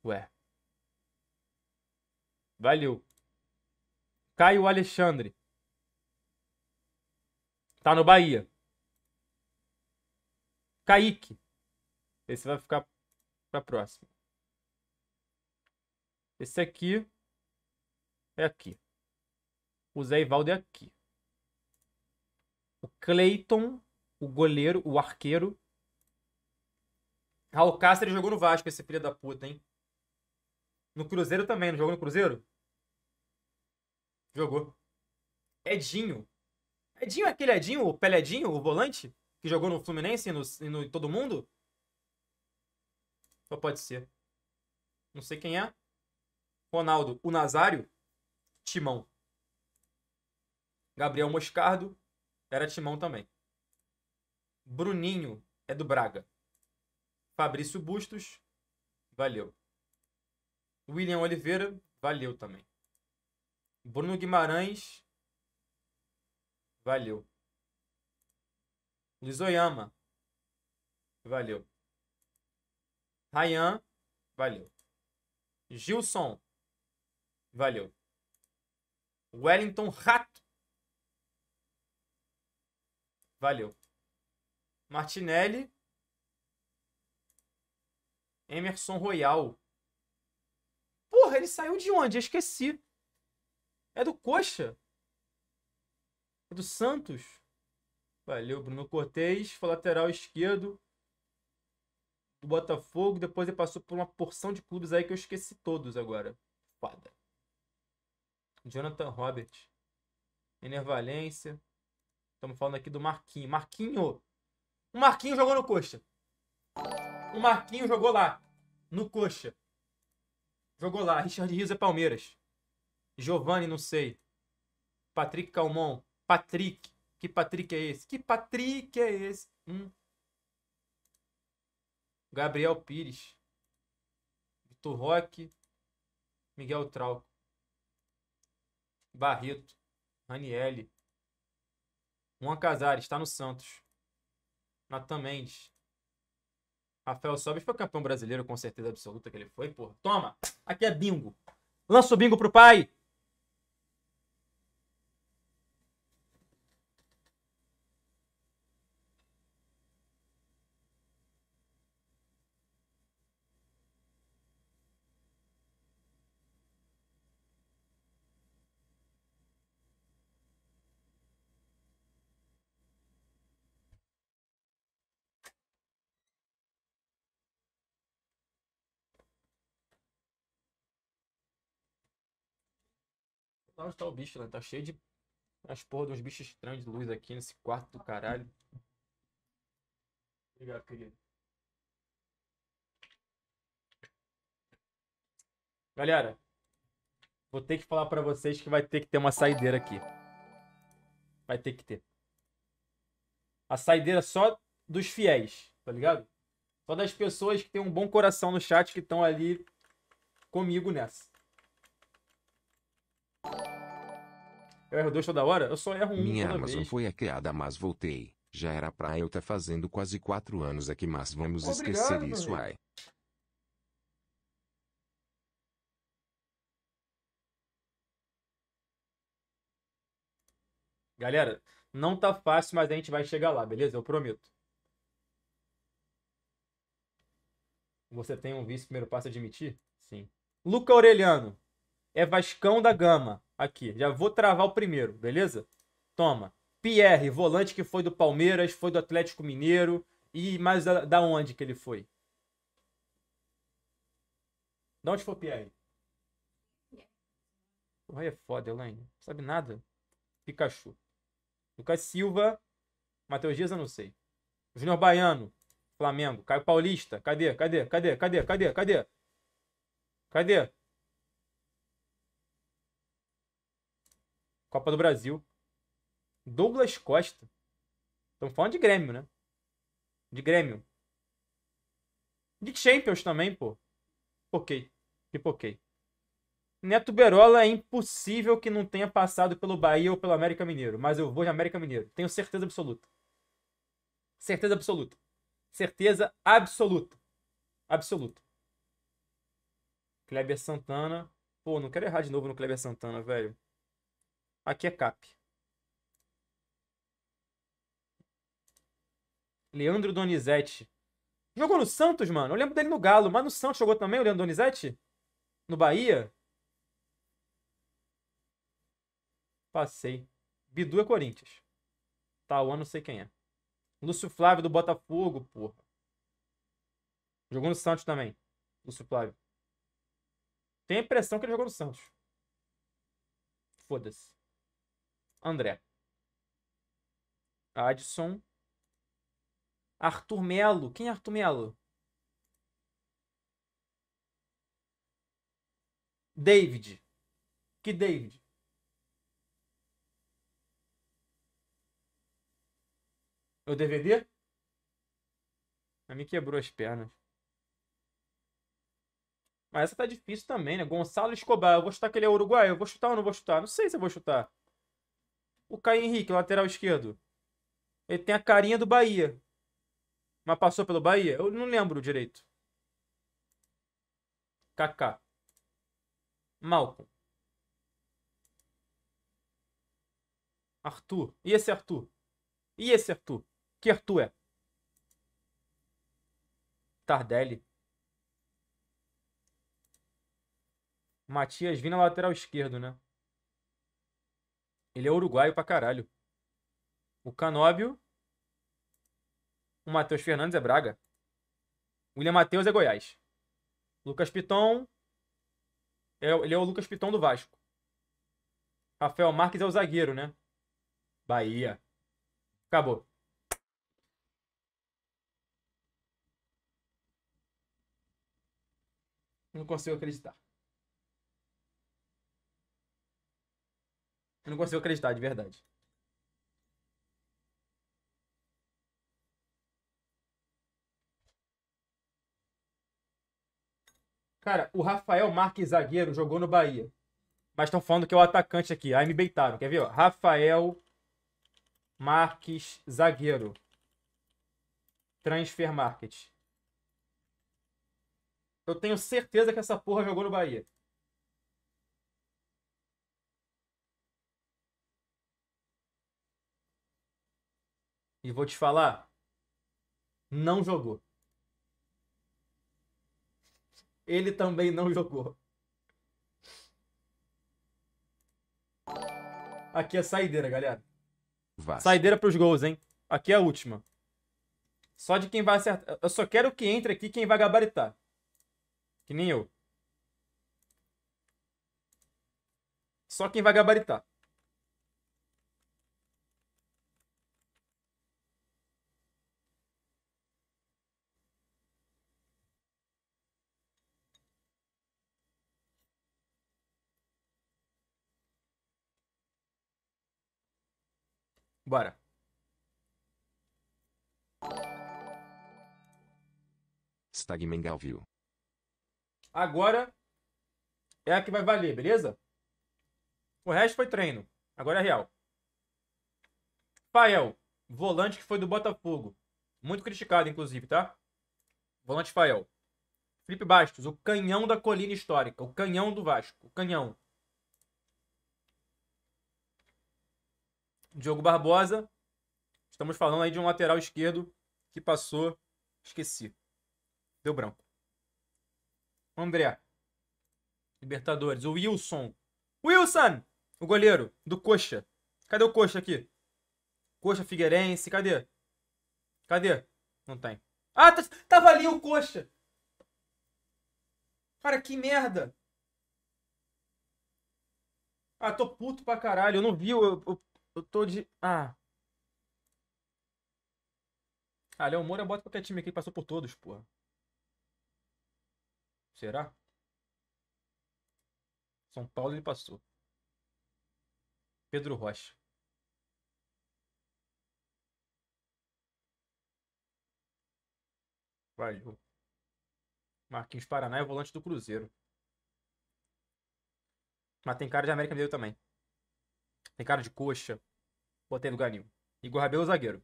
Ué. Valeu. Caio Alexandre. Tá no Bahia. Kaique. Esse vai ficar pra próxima. Esse aqui é aqui. O Zé Ivaldo é aqui. O Cleiton, o goleiro, o arqueiro, Raul Castro jogou no Vasco, esse filho da puta, hein? No Cruzeiro também, não jogou no Cruzeiro? Jogou. Edinho. Edinho é aquele Edinho, o Peledinho, o volante? Que jogou no Fluminense e no, e no Todo Mundo? Só pode ser. Não sei quem é. Ronaldo, o Nazário, Timão. Gabriel Moscardo era Timão também. Bruninho é do Braga. Fabrício Bustos, valeu. William Oliveira, valeu também. Bruno Guimarães, valeu. Luiz Oyama, valeu. Rayan, valeu. Gilson, valeu. Wellington Rato, valeu. Martinelli, Emerson Royal. Porra, ele saiu de onde? Eu esqueci. É do Coxa? É do Santos? Valeu, Bruno Cortez. Foi lateral esquerdo do Botafogo. Depois ele passou por uma porção de clubes aí que eu esqueci todos agora. Fada. Jonathan Robert. Enervalência. Estamos falando aqui do Marquinho. Marquinho. O Marquinho jogou no Coxa. O Marquinhos jogou lá, no coxa. Jogou lá. Richard Rios é Palmeiras. Giovanni, não sei. Patrick Calmon. Patrick. Que Patrick é esse? Que Patrick é esse? Hum. Gabriel Pires. Vitor Roque. Miguel Trauco. Barreto. Ranielli. Juan Casares está no Santos. Natan Mendes. Rafael Sobis foi campeão brasileiro, com certeza absoluta que ele foi, Pô, Toma! Aqui é bingo. Lança o bingo pro pai! onde tá o bicho, né? Tá cheio de. As porra dos uns bichos estranhos de luz aqui nesse quarto do caralho. Obrigado, querido. Galera, vou ter que falar para vocês que vai ter que ter uma saideira aqui. Vai ter que ter. A saideira só dos fiéis, tá ligado? Só das pessoas que tem um bom coração no chat que estão ali comigo nessa. Eu erro dois toda hora? Eu só erro um Minha Amazon vez. foi hackeada, mas voltei. Já era pra eu tá fazendo quase quatro anos aqui, mas vamos Obrigado, esquecer isso, ai. Galera, não tá fácil, mas a gente vai chegar lá, beleza? Eu prometo. Você tem um vice, primeiro passo a é admitir? Sim. Luca Aureliano é Vascão da Gama. Aqui, já vou travar o primeiro, beleza? Toma. Pierre, volante que foi do Palmeiras, foi do Atlético Mineiro. E mais da, da onde que ele foi? Da onde foi o Pierre? Porra, é foda, Elaine. Não sabe nada. Pikachu. Lucas Silva. Matheus Dias, eu não sei. Júnior Baiano. Flamengo. Caio Paulista. Cadê? Cadê? Cadê? Cadê? Cadê? Cadê? Cadê? Copa do Brasil. Douglas Costa. Estamos falando de Grêmio, né? De Grêmio. De Champions também, pô. Pipoquei. Pipoquei. Neto Berola é impossível que não tenha passado pelo Bahia ou pelo América Mineiro. Mas eu vou de América Mineiro. Tenho certeza absoluta. Certeza absoluta. Certeza absoluta. Absoluta. Kleber Santana. Pô, não quero errar de novo no Kleber Santana, velho. Aqui é cap. Leandro Donizete. Jogou no Santos, mano. Eu lembro dele no Galo, mas no Santos jogou também o Leandro Donizete? No Bahia? Passei. Bidu é Corinthians. Tauan, tá, não sei quem é. Lúcio Flávio do Botafogo, porra. Jogou no Santos também. Lúcio Flávio. Tem a impressão que ele jogou no Santos. Foda-se. André. Adson. Arthur Melo. Quem é Arthur Melo? David. Que David? É o DVD? A ah, me quebrou as pernas. Mas essa tá difícil também, né? Gonçalo Escobar. Eu vou chutar que ele é uruguaio. Eu vou chutar ou não vou chutar? Não sei se eu vou chutar. O Caio Henrique, lateral esquerdo. Ele tem a carinha do Bahia. Mas passou pelo Bahia? Eu não lembro direito. Kaká. Malcolm. Arthur. E esse Arthur? E esse Arthur? Que Arthur é? Tardelli. Matias Vina, lateral esquerdo, né? Ele é uruguaio pra caralho. O Canóbio. O Matheus Fernandes é Braga. William Matheus é Goiás. Lucas Piton. É, ele é o Lucas Piton do Vasco. Rafael Marques é o zagueiro, né? Bahia. Acabou. Não consigo acreditar. Eu não consigo acreditar, de verdade. Cara, o Rafael Marques zagueiro jogou no Bahia. Mas estão falando que é o atacante aqui. Aí me beitaram. Quer ver? Rafael Marques zagueiro. Transfer Market. Eu tenho certeza que essa porra jogou no Bahia. E vou te falar, não jogou. Ele também não jogou. Aqui é saideira, galera. Vai. Saideira pros gols, hein? Aqui é a última. Só de quem vai acertar. Eu só quero que entre aqui quem vai gabaritar. Que nem eu. Só quem vai gabaritar. Bora. Stagmengal viu. Agora é a que vai valer, beleza? O resto foi treino. Agora é real. Fael, volante que foi do Botafogo. Muito criticado, inclusive, tá? Volante Fael. Felipe Bastos, o canhão da colina histórica. O canhão do Vasco. O canhão. Diogo Barbosa. Estamos falando aí de um lateral esquerdo que passou. Esqueci. Deu branco. André. Libertadores. O Wilson. Wilson! O goleiro do Coxa. Cadê o Coxa aqui? Coxa Figueirense. Cadê? Cadê? Não tem. Ah, tá, tava ali o Coxa. Cara, que merda. Ah, tô puto pra caralho. Eu não vi. Eu, eu, eu tô de. Ah. Ah, Léo Moura bota qualquer time aqui que passou por todos, porra. Será? São Paulo ele passou. Pedro Rocha. Valeu. Marquinhos Paraná é volante do Cruzeiro. Mas tem cara de América Mineiro também. Tem cara de coxa. Botei lugar nenhum. Igor Rabelo, zagueiro.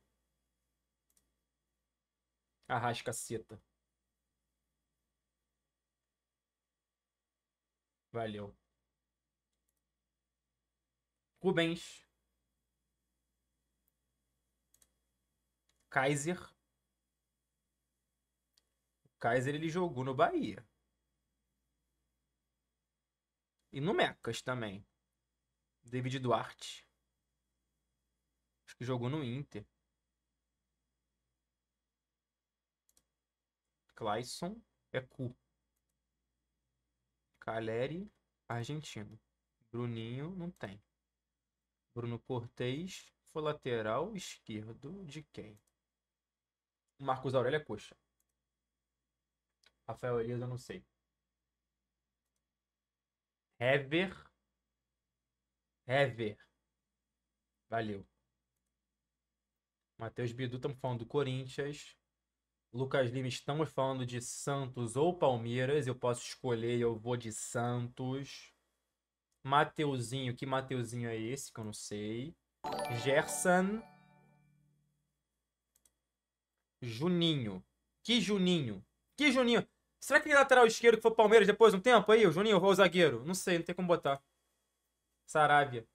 seta. Valeu. Rubens. Kaiser. O Kaiser ele jogou no Bahia. E no Mecas também. David Duarte. Acho que jogou no Inter. Clayson é cu. Caleri, argentino. Bruninho, não tem. Bruno Cortez foi lateral esquerdo de quem? Marcos Aurélio é coxa. Rafael Elias, eu não sei. Hever. Hever. Valeu. Matheus Bidu, estamos falando do Corinthians. Lucas Lima, estamos falando de Santos ou Palmeiras. Eu posso escolher, eu vou de Santos. Mateuzinho, que Mateuzinho é esse que eu não sei? Gerson. Juninho. Que Juninho? Que Juninho? Será que ele lateral esquerdo que foi Palmeiras depois de um tempo aí? O Juninho ou o zagueiro? Não sei, não tem como botar. Saravia.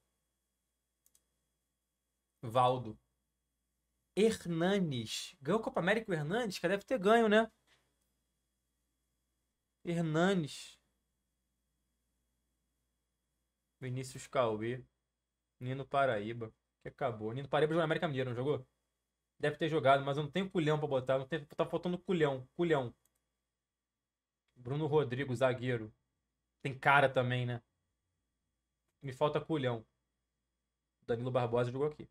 Valdo. Hernanes. Ganhou Copa América o Hernanes? Que deve ter ganho, né? Hernanes. Vinícius Cauê. Nino Paraíba. Que acabou. Nino Paraíba jogou na América Mineira, não jogou? Deve ter jogado, mas eu não tenho culhão pra botar. Não tenho, tá faltando culhão. Culhão. Bruno Rodrigo, zagueiro. Tem cara também, né? Me falta culhão. Danilo Barbosa jogou aqui.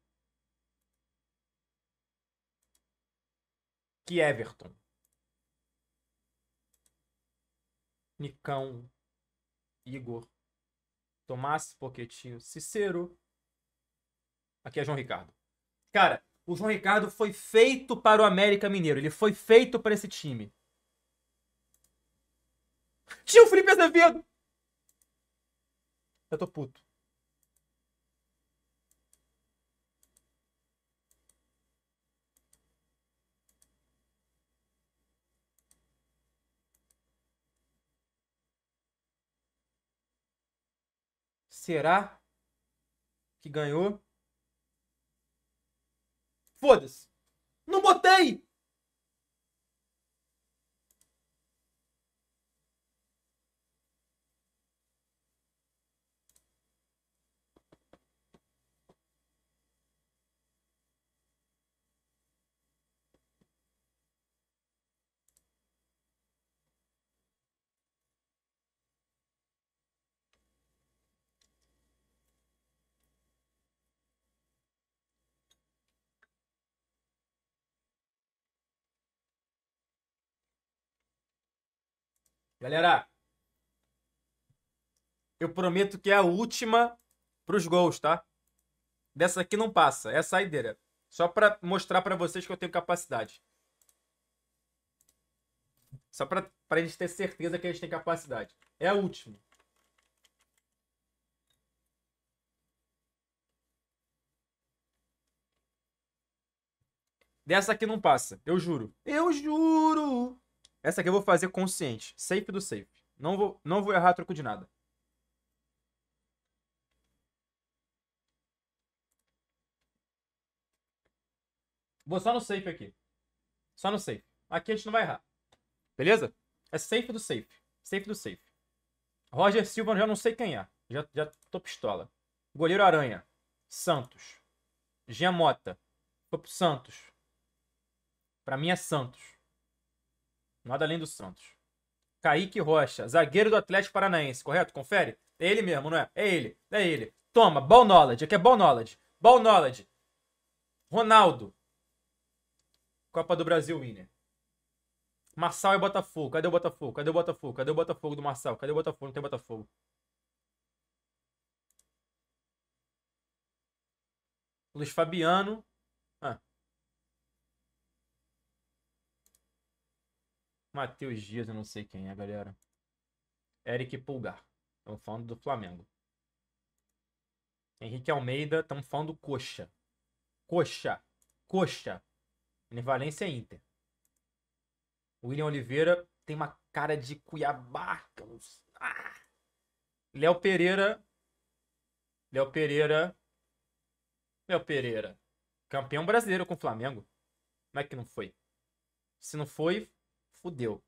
que Everton. Nicão, Igor, Tomás Poquetinho, Cicero. Aqui é João Ricardo. Cara, o João Ricardo foi feito para o América Mineiro. Ele foi feito para esse time. Tio Felipe Azevedo! Eu tô puto. Será que ganhou? Foda-se. Não botei! Galera, eu prometo que é a última pros gols, tá? Dessa aqui não passa, é a saideira. Só para mostrar para vocês que eu tenho capacidade. Só para a gente ter certeza que a gente tem capacidade. É a última. Dessa aqui não passa, eu juro. Eu juro! Essa aqui eu vou fazer consciente. Safe do safe. Não vou, não vou errar troco de nada. Vou só no safe aqui. Só no safe. Aqui a gente não vai errar. Beleza? É safe do safe. Safe do safe. Roger Silva eu já não sei quem é. Já, já tô pistola. Goleiro Aranha. Santos. Mota Foi pro Santos. Pra mim é Santos. Nada além do Santos. Kaique Rocha, zagueiro do Atlético Paranaense, correto? Confere? É ele mesmo, não é? É ele, é ele. Toma, ball knowledge, aqui é ball knowledge. Ball knowledge. Ronaldo. Copa do Brasil winner. Marçal e Botafogo. Cadê o Botafogo? Cadê o Botafogo? Cadê o Botafogo do Marçal? Cadê o Botafogo? Não tem Botafogo. Luiz Fabiano. Matheus Dias, eu não sei quem é, galera. Eric Pulgar. Estamos falando do Flamengo. Henrique Almeida, estamos falando do Coxa. Coxa. Coxa. Valência é Inter. William Oliveira tem uma cara de Cuiabá. Ah! Léo Pereira. Léo Pereira. Léo Pereira. Campeão brasileiro com o Flamengo. Como é que não foi? Se não foi, Fudeu.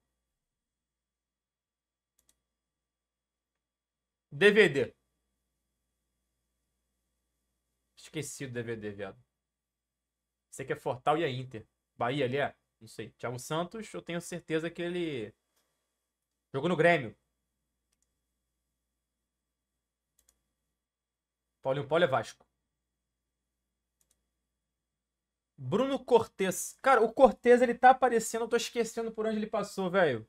DVD. Esqueci do DVD, viado. Sei que é Fortal e a é Inter. Bahia ali é? Não sei. Thiago Santos, eu tenho certeza que ele jogou no Grêmio. Paulinho Paulo é Vasco. Bruno Cortez. Cara, o Cortez ele tá aparecendo, eu tô esquecendo por onde ele passou, velho.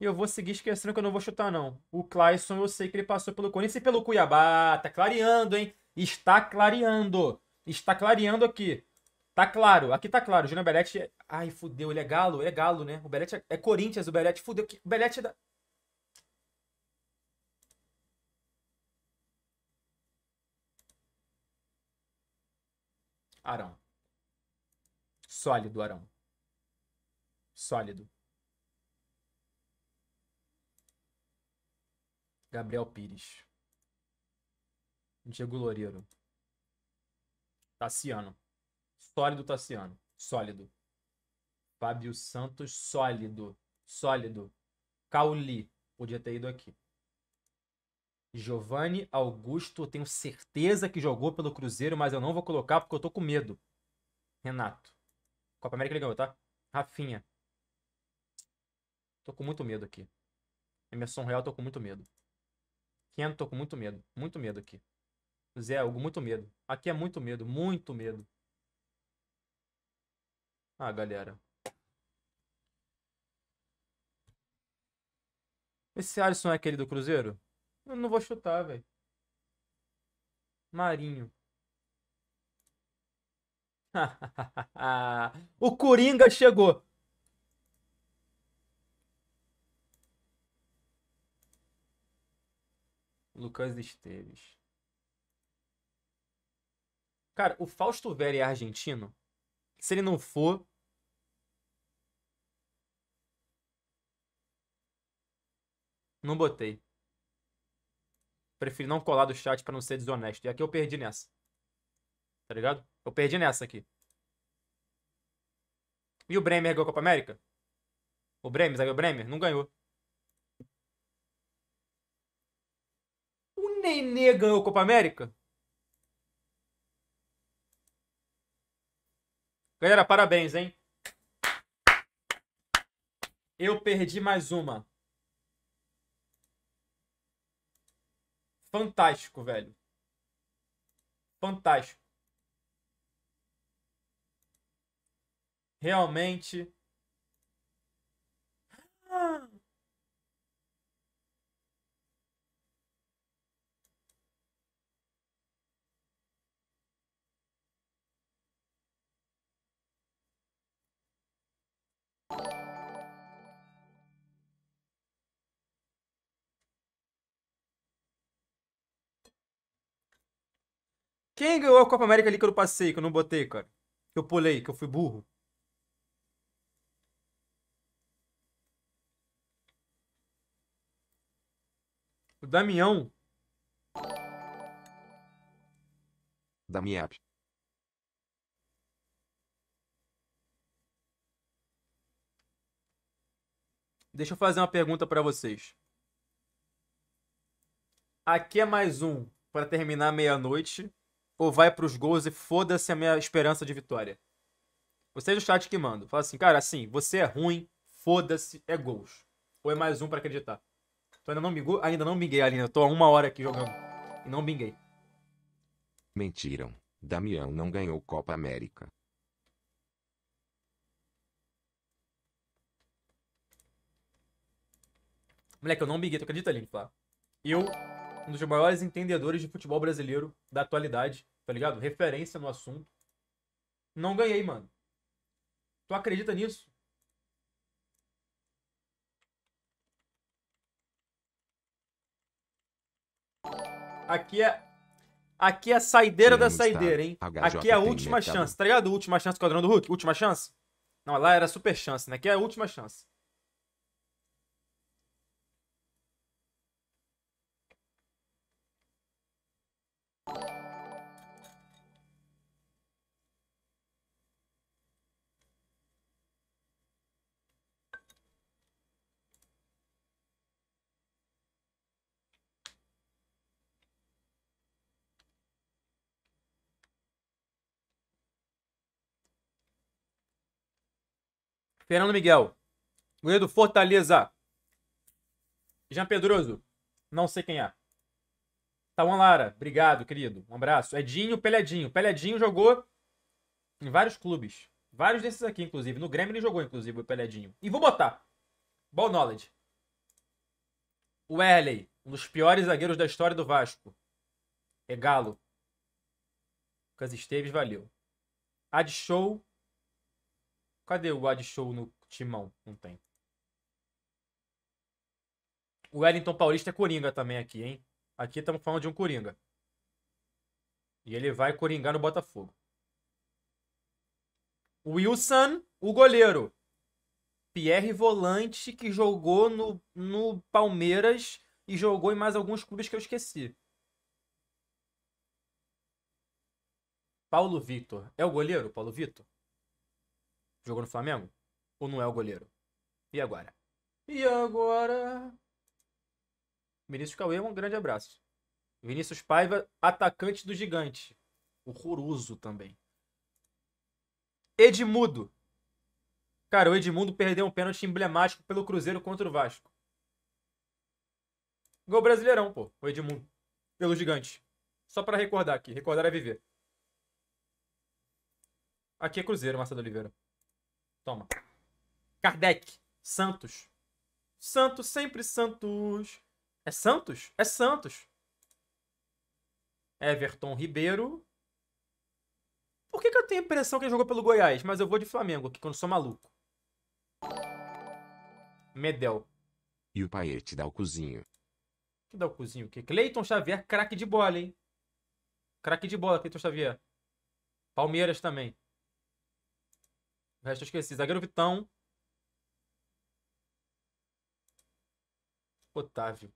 E eu vou seguir esquecendo que eu não vou chutar, não. O Clayson, eu sei que ele passou pelo Corinthians e pelo Cuiabá. Tá clareando, hein? Está clareando. Está clareando aqui. Tá claro, aqui tá claro. O Júnior Belete. É- Ai, fudeu, ele é galo, ele é galo, né? O Belete é, é Corinthians, o Belete. Fudeu, o Belete é da. Arão. Sólido, Arão. Sólido. Gabriel Pires. Diego Loureiro. Tassiano. Sólido, Tassiano. Sólido. Fábio Santos, sólido. Sólido. Cauli. Podia ter ido aqui. Giovanni Augusto, eu tenho certeza que jogou pelo Cruzeiro, mas eu não vou colocar porque eu tô com medo. Renato. Copa América ele ganhou, tá? Rafinha. Tô com muito medo aqui. Emerson Real, tô com muito medo. Keno, tô com muito medo. Muito medo aqui. Zé Hugo, muito medo. Aqui é muito medo, muito medo. Ah, galera. Esse Alisson é aquele do Cruzeiro? Eu não vou chutar, velho. Marinho. o Coringa chegou. Lucas Esteves. Cara, o Fausto Velho é argentino? Se ele não for, Não botei. Prefiro não colar do chat para não ser desonesto. E aqui eu perdi nessa. Tá ligado? Eu perdi nessa aqui. E o Bremer ganhou a Copa América? O Bremer, sabe o Bremer? Não ganhou. O Nenê ganhou a Copa América? Galera, parabéns, hein? Eu perdi mais uma. Fantástico, velho. Fantástico. Realmente. you Quem ganhou a Copa América ali que eu não passei, que eu não botei, cara? Que eu pulei, que eu fui burro. O Damião. Damião. Deixa eu fazer uma pergunta para vocês. Aqui é mais um para terminar meia-noite ou vai para os gols e foda-se a minha esperança de vitória? é do chat que manda. Fala assim, cara, assim, você é ruim, foda-se, é gols. Ou é mais um para acreditar. Então ainda não bingou, ainda não binguei, Aline. Eu tô há uma hora aqui jogando. E não binguei. Mentiram. Damião não ganhou Copa América. Moleque, eu não binguei, tu acredita, Aline? Fala. Eu um dos maiores entendedores de futebol brasileiro da atualidade, tá ligado? Referência no assunto. Não ganhei, mano. Tu acredita nisso? Aqui é. Aqui é a saideira da tá? saideira, hein? Tá, aqui é a última chance, tá ligado? Última chance, quadrão do Hulk? Última chance? Não, lá era super chance, né? Aqui é a última chance. Fernando Miguel. Goleiro do Fortaleza. Jean Pedroso. Não sei quem é. Tawan Lara. Obrigado, querido. Um abraço. Edinho, Pelhadinho. Pelhadinho jogou em vários clubes. Vários desses aqui, inclusive. No Grêmio ele jogou, inclusive, o Pelhadinho. E vou botar. Ball knowledge. O Erley. Um dos piores zagueiros da história do Vasco. É Galo. Lucas Esteves, valeu. Ad Show. Cadê o Ad Show no timão? Não tem. O Wellington Paulista é coringa também aqui, hein? Aqui estamos falando de um coringa. E ele vai coringar no Botafogo. Wilson, o goleiro. Pierre Volante, que jogou no, no Palmeiras e jogou em mais alguns clubes que eu esqueci. Paulo Vitor. É o goleiro, Paulo Vitor? Jogou no Flamengo? Ou não é o goleiro? E agora? E agora? Vinícius Cauê, um grande abraço. Vinícius Paiva, atacante do gigante. Horroroso também. Edmundo. Cara, o Edmundo perdeu um pênalti emblemático pelo Cruzeiro contra o Vasco. Gol brasileirão, pô. O Edmundo. Pelo gigante. Só para recordar aqui. Recordar é viver. Aqui é Cruzeiro, Marcelo Oliveira. Toma. Kardec. Santos. Santos, sempre Santos. É Santos? É Santos. Everton Ribeiro. Por que, que eu tenho a impressão que ele jogou pelo Goiás? Mas eu vou de Flamengo aqui, quando sou maluco. Medel. E o Paete dá o cozinho. Que dá o cozinho o quê? Cleiton Xavier, craque de bola, hein? Craque de bola, Cleiton Xavier. Palmeiras também. O resto eu esqueci. Zagueiro Vitão. Otávio.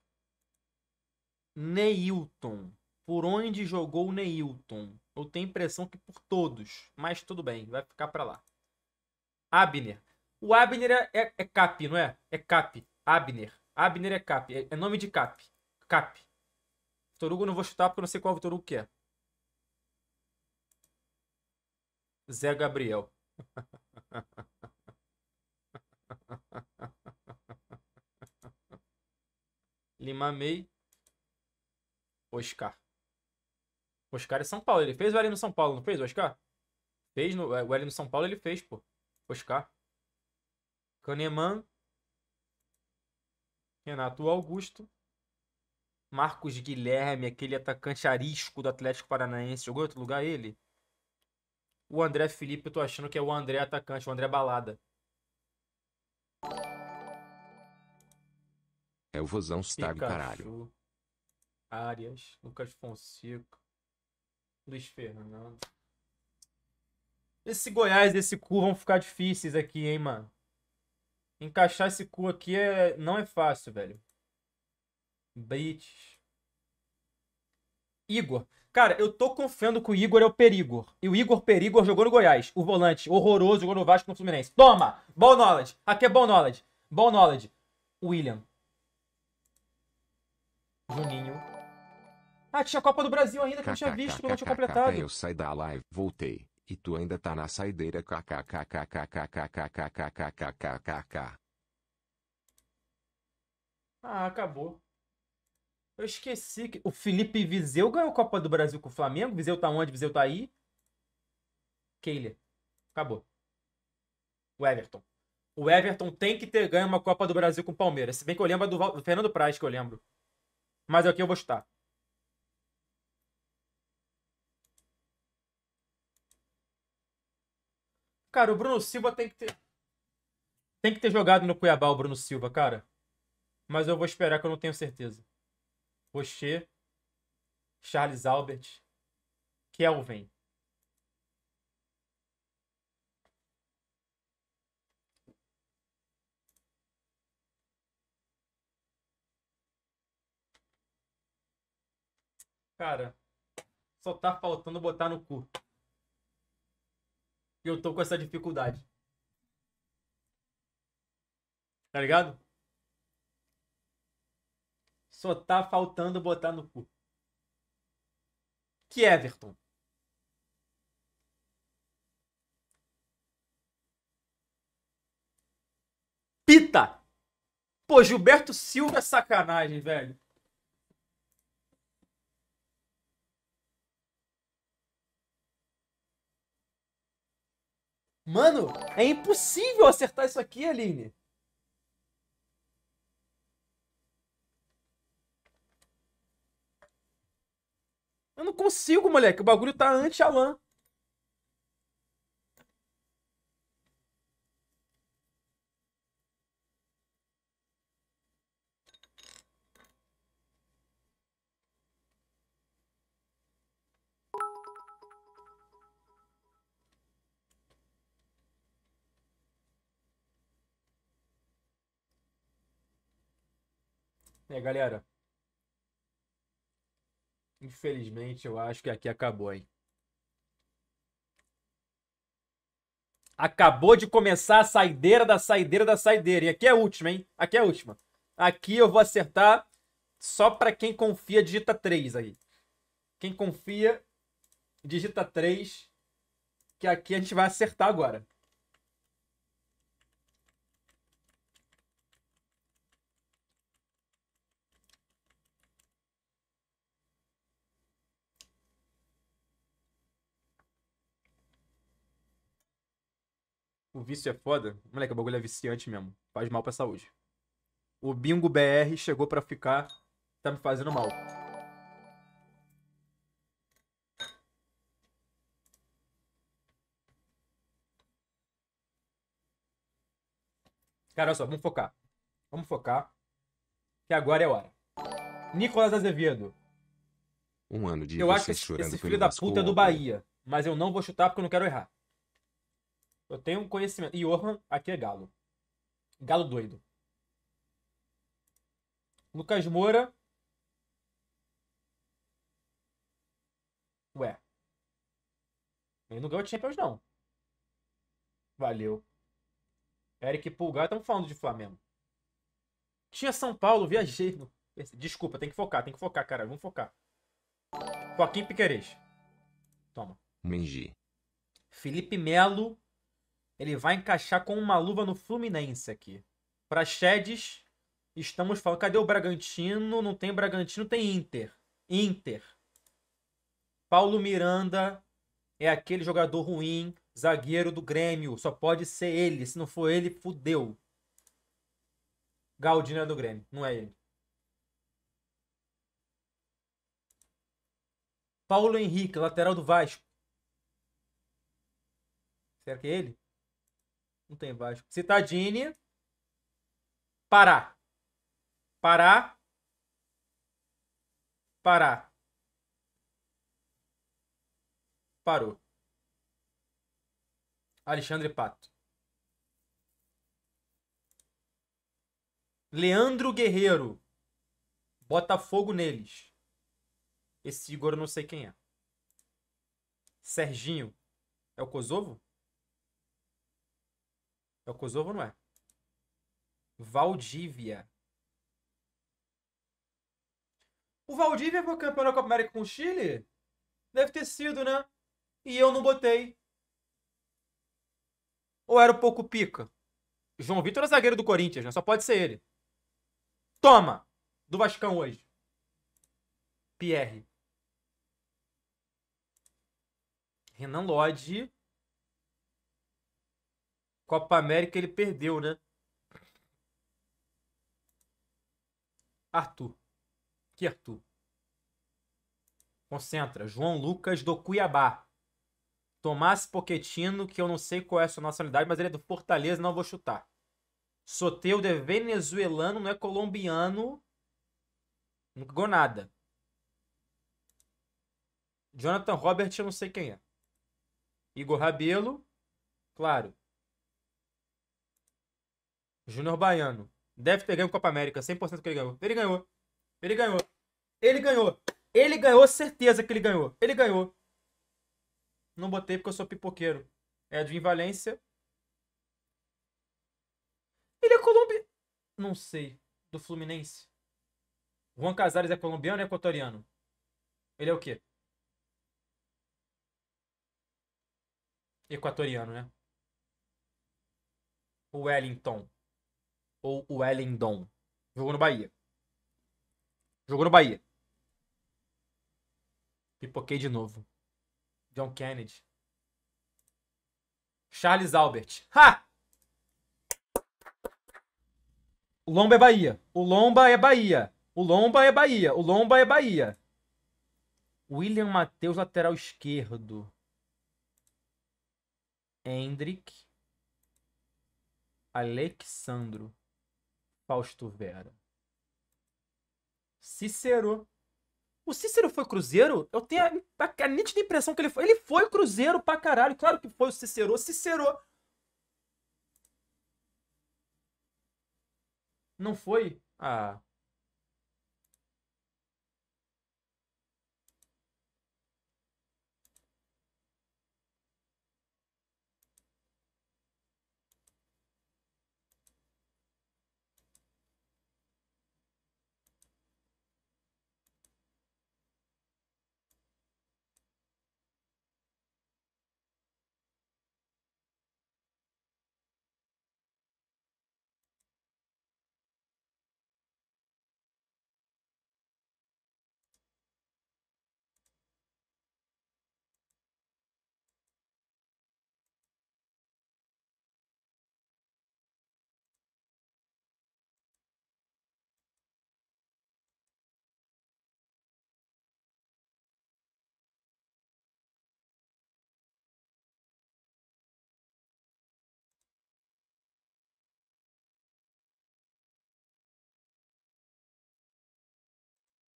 Neilton. Por onde jogou o Neilton? Eu tenho impressão que por todos. Mas tudo bem, vai ficar para lá. Abner. O Abner é, é, é, cap, não é? É cap. Abner. Abner é cap. É, é nome de cap. Cap. Vitor Hugo eu não vou chutar porque eu não sei qual Vitor Hugo que é. Zé Gabriel. Limamei. Oscar. Oscar é São Paulo. Ele fez o L no São Paulo, não fez, Oscar? Fez no, é, o L no São Paulo, ele fez, pô. Oscar. Kahneman. Renato Augusto. Marcos Guilherme, aquele atacante arisco do Atlético Paranaense. Jogou em outro lugar ele? O André Felipe, eu tô achando que é o André atacante, o André Balada. É o Vozão Stag, caralho. Arias, Lucas Fonseca, Luiz Fernando. Esse Goiás e esse cu vão ficar difíceis aqui, hein, mano. Encaixar esse cu aqui é... não é fácil, velho. Brits. Igor. Cara, eu tô confiando que o Igor é o Perigor. E o Igor Perigor jogou no Goiás. O volante horroroso jogou no Vasco no Fluminense. Toma! Bom knowledge. Aqui é bom knowledge. Bom knowledge. William. Juninho. Ah, tinha a Copa do Brasil ainda que eu não tinha visto, que eu não tinha completado. Eu saí da live, voltei. E tu ainda tá na saideira. Ah, acabou. Eu esqueci que o Felipe Viseu ganhou a Copa do Brasil com o Flamengo. Viseu tá onde? Viseu tá aí. Keiler. Acabou. O Everton. O Everton tem que ter ganho uma Copa do Brasil com o Palmeiras. Se bem que eu lembro do, do Fernando Praz, que eu lembro. Mas aqui eu vou chutar. Cara, o Bruno Silva tem que ter. Tem que ter jogado no Cuiabá o Bruno Silva, cara. Mas eu vou esperar que eu não tenho certeza. Rocher, Charles Albert, Kelvin. Cara, só tá faltando botar no cu. E Eu tô com essa dificuldade. Tá ligado? Só tá faltando botar no cu. Que Everton. Pita. Pô, Gilberto Silva é sacanagem, velho. Mano, é impossível acertar isso aqui, Aline. Eu não consigo, moleque. O bagulho tá anti-Alan. É, galera. Infelizmente, eu acho que aqui acabou, hein? Acabou de começar a saideira da saideira da saideira. E aqui é a última, hein? Aqui é a última. Aqui eu vou acertar só para quem confia, digita 3 aí. Quem confia, digita 3. Que aqui a gente vai acertar agora. O vício é foda. Moleque, o bagulho é viciante mesmo. Faz mal pra saúde. O bingo BR chegou pra ficar. Tá me fazendo mal. Cara, olha só, vamos focar. Vamos focar. Que agora é a hora. Nicolas Azevedo. Um ano de eu acho que esse, esse filho da puta é do Bahia. Mas eu não vou chutar porque eu não quero errar. Eu tenho um conhecimento. Johan, aqui é Galo. Galo doido. Lucas Moura. Ué. Ele não ganhou Champions, não. Valeu. Eric Pulgar, estamos falando de Flamengo. Tinha São Paulo, viajei. Desculpa, tem que focar, tem que focar, cara. Vamos focar. Joaquim Piquerez. Toma. Mengi. Felipe Melo. Ele vai encaixar com uma luva no Fluminense aqui. Para Chedes, estamos falando. Cadê o Bragantino? Não tem Bragantino, tem Inter. Inter. Paulo Miranda é aquele jogador ruim, zagueiro do Grêmio. Só pode ser ele. Se não for ele, fudeu. Galdino é do Grêmio, não é ele. Paulo Henrique, lateral do Vasco. Será que é ele? Não tem Vasco. Citadini. Pará. Pará. Pará. Parou. Alexandre Pato. Leandro Guerreiro. Botafogo neles. Esse Igor eu não sei quem é. Serginho. É o Kosovo? É o Kosovo, não é? Valdívia. O Valdívia foi campeão da Copa América com o Chile? Deve ter sido, né? E eu não botei. Ou era um pouco pica? João Vitor é zagueiro do Corinthians, né? Só pode ser ele. Toma! Do Vascão hoje. Pierre. Renan Lodge. Copa América ele perdeu, né? Arthur. Que Arthur? Concentra. João Lucas do Cuiabá. Tomás Poquetino, que eu não sei qual é a sua nacionalidade, mas ele é do Fortaleza, não vou chutar. Soteudo é venezuelano, não é colombiano. Não ganhou nada. Jonathan Robert, eu não sei quem é. Igor Rabelo, claro. Júnior Baiano. Deve ter ganho Copa América, 100% que ele ganhou. Ele ganhou. Ele ganhou. Ele ganhou. Ele ganhou, certeza que ele ganhou. Ele ganhou. Não botei porque eu sou pipoqueiro. Edwin Valência. Ele é colombiano. Não sei. Do Fluminense. Juan Casares é colombiano ou é equatoriano? Ele é o quê? Equatoriano, né? O Wellington ou o Wellington? Jogou no Bahia. Jogou no Bahia. Pipoquei de novo. John Kennedy. Charles Albert. Ha! O Lomba é Bahia. O Lomba é Bahia. O Lomba é Bahia. O Lomba é Bahia. William Matheus, lateral esquerdo. Hendrick. Alexandro. Fausto Vera. Cícero. O Cícero foi Cruzeiro? Eu tenho a, a, a nítida impressão que ele foi. Ele foi Cruzeiro pra caralho. Claro que foi o Cícero. Cícero. Não foi? Ah.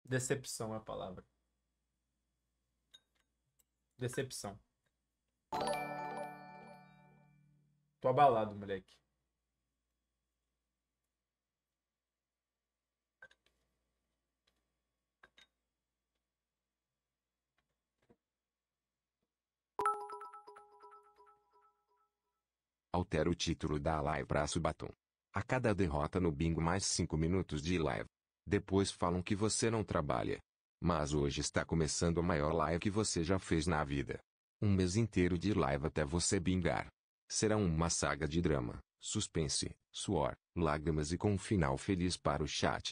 Decepção é a palavra. Decepção. Tô abalado, moleque. Altera o título da live para Subatom. A cada derrota no bingo mais 5 minutos de live. Depois falam que você não trabalha. Mas hoje está começando a maior live que você já fez na vida. Um mês inteiro de live até você bingar. Será uma saga de drama, suspense, suor, lágrimas e com um final feliz para o chat.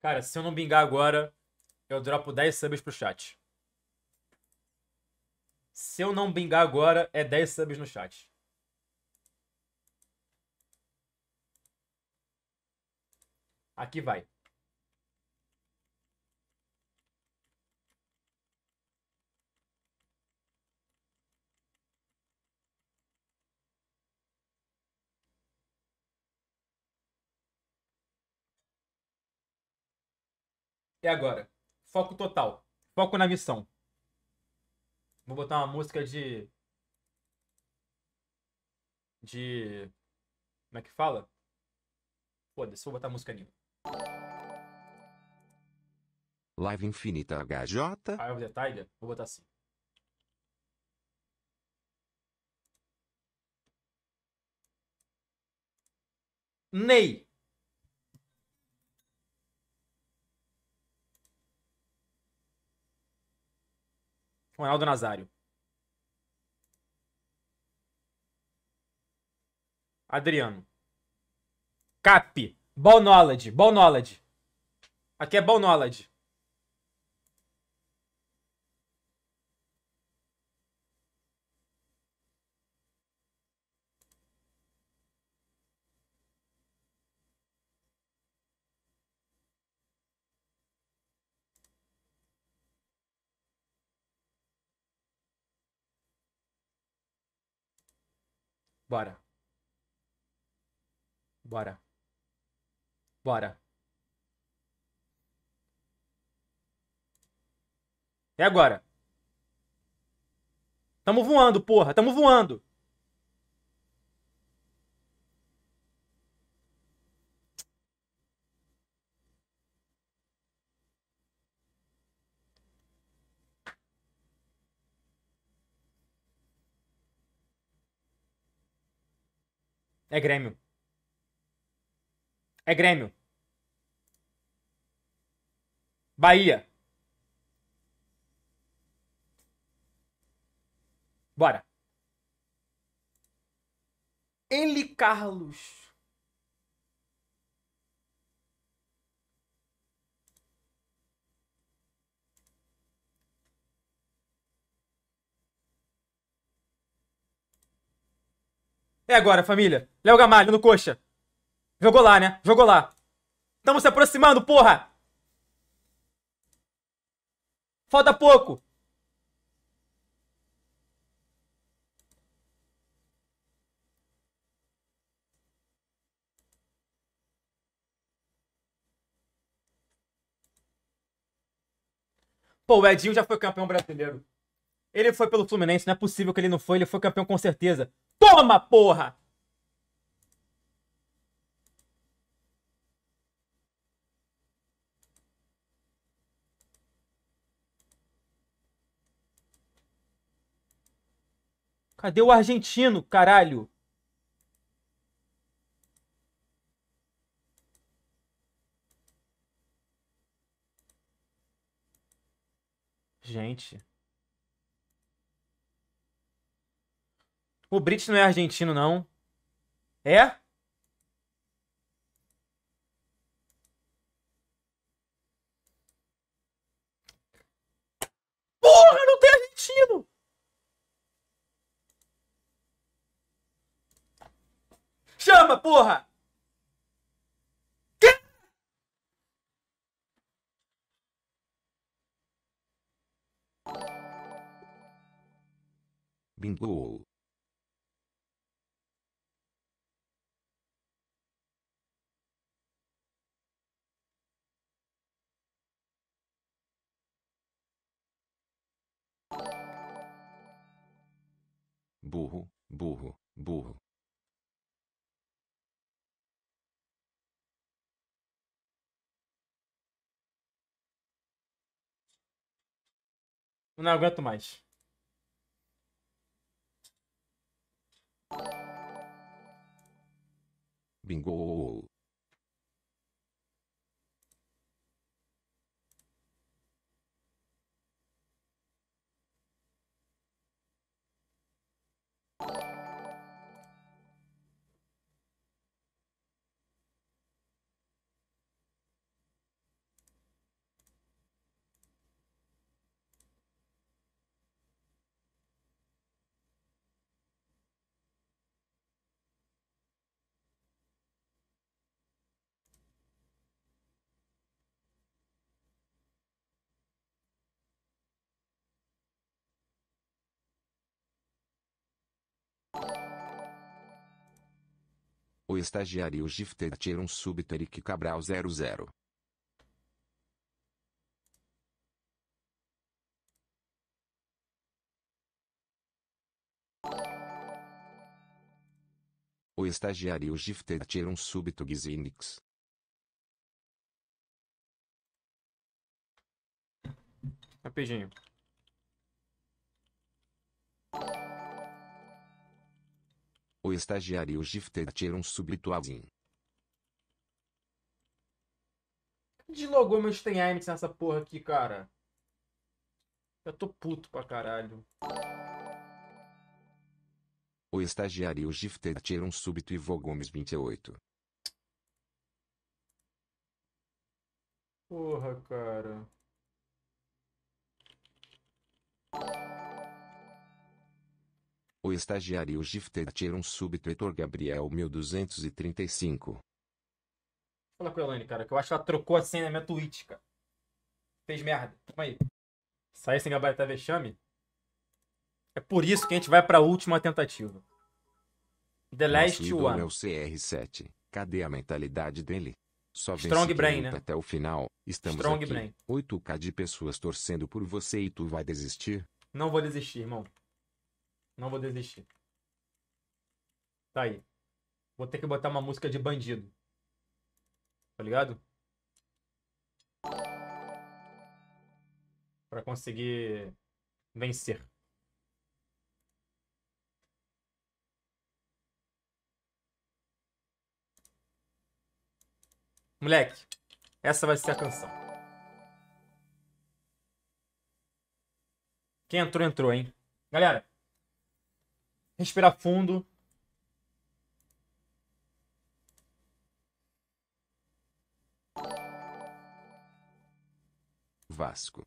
Cara, se eu não bingar agora, eu dropo 10 subs pro chat. Se eu não bingar agora, é 10 subs no chat. Aqui vai. É agora. Foco total. Foco na missão. Vou botar uma música de. De. Como é que fala? Foda-se, vou botar música anime. Live Infinita HJ. Eye of the Tiger? Vou botar assim. Ney. Ronaldo Nazário. Adriano. Cap. Ball knowledge. Ball knowledge. Aqui é ball knowledge. Bora. Bora. Bora. É agora. Tamo voando, porra. Tamo voando. É Grêmio. É Grêmio. Bahia. Bora. Ele Carlos. É agora, família. Léo Gamalho no coxa. Jogou lá, né? Jogou lá. Estamos se aproximando, porra! Falta pouco. Pô, o Edinho já foi campeão brasileiro. Ele foi pelo Fluminense, não é possível que ele não foi, ele foi campeão com certeza. Toma, porra! Cadê o argentino, caralho? Gente. O Brit não é argentino, não. É? Porra, não tem argentino! Chama, porra! Bingo. burro, burro, burro. Não aguento mais. Bingo! you estagiarios de um súbito Eric Cabral 00. O estagiário Gifter tira um súbito Gizinix. Rapidinho. O estagiário Gifted tira um subitualzinho. Deslogou meu Stenheim nessa porra aqui, cara. Eu tô puto pra caralho. O estagiário shifter tira um súbito e Vogomes 28. Porra, cara estagiário Gifted um subtuitor Gabriel 1235. Fala com a Elaine, cara, que eu acho que ela trocou a senha na minha Twitch, cara. Fez merda. Calma aí. Sai sem gabarito é vexame? É por isso que a gente vai pra última tentativa. The Last Nosso One. é o CR7. Cadê a mentalidade dele? Só Strong Brain, né? Até o final, estamos Strong aqui. Brain. 8k de pessoas torcendo por você e tu vai desistir? Não vou desistir, irmão. Não vou desistir. Tá aí. Vou ter que botar uma música de bandido. Tá ligado? Pra conseguir vencer. Moleque, essa vai ser a canção. Quem entrou, entrou, hein? Galera, respirar fundo. Vasco.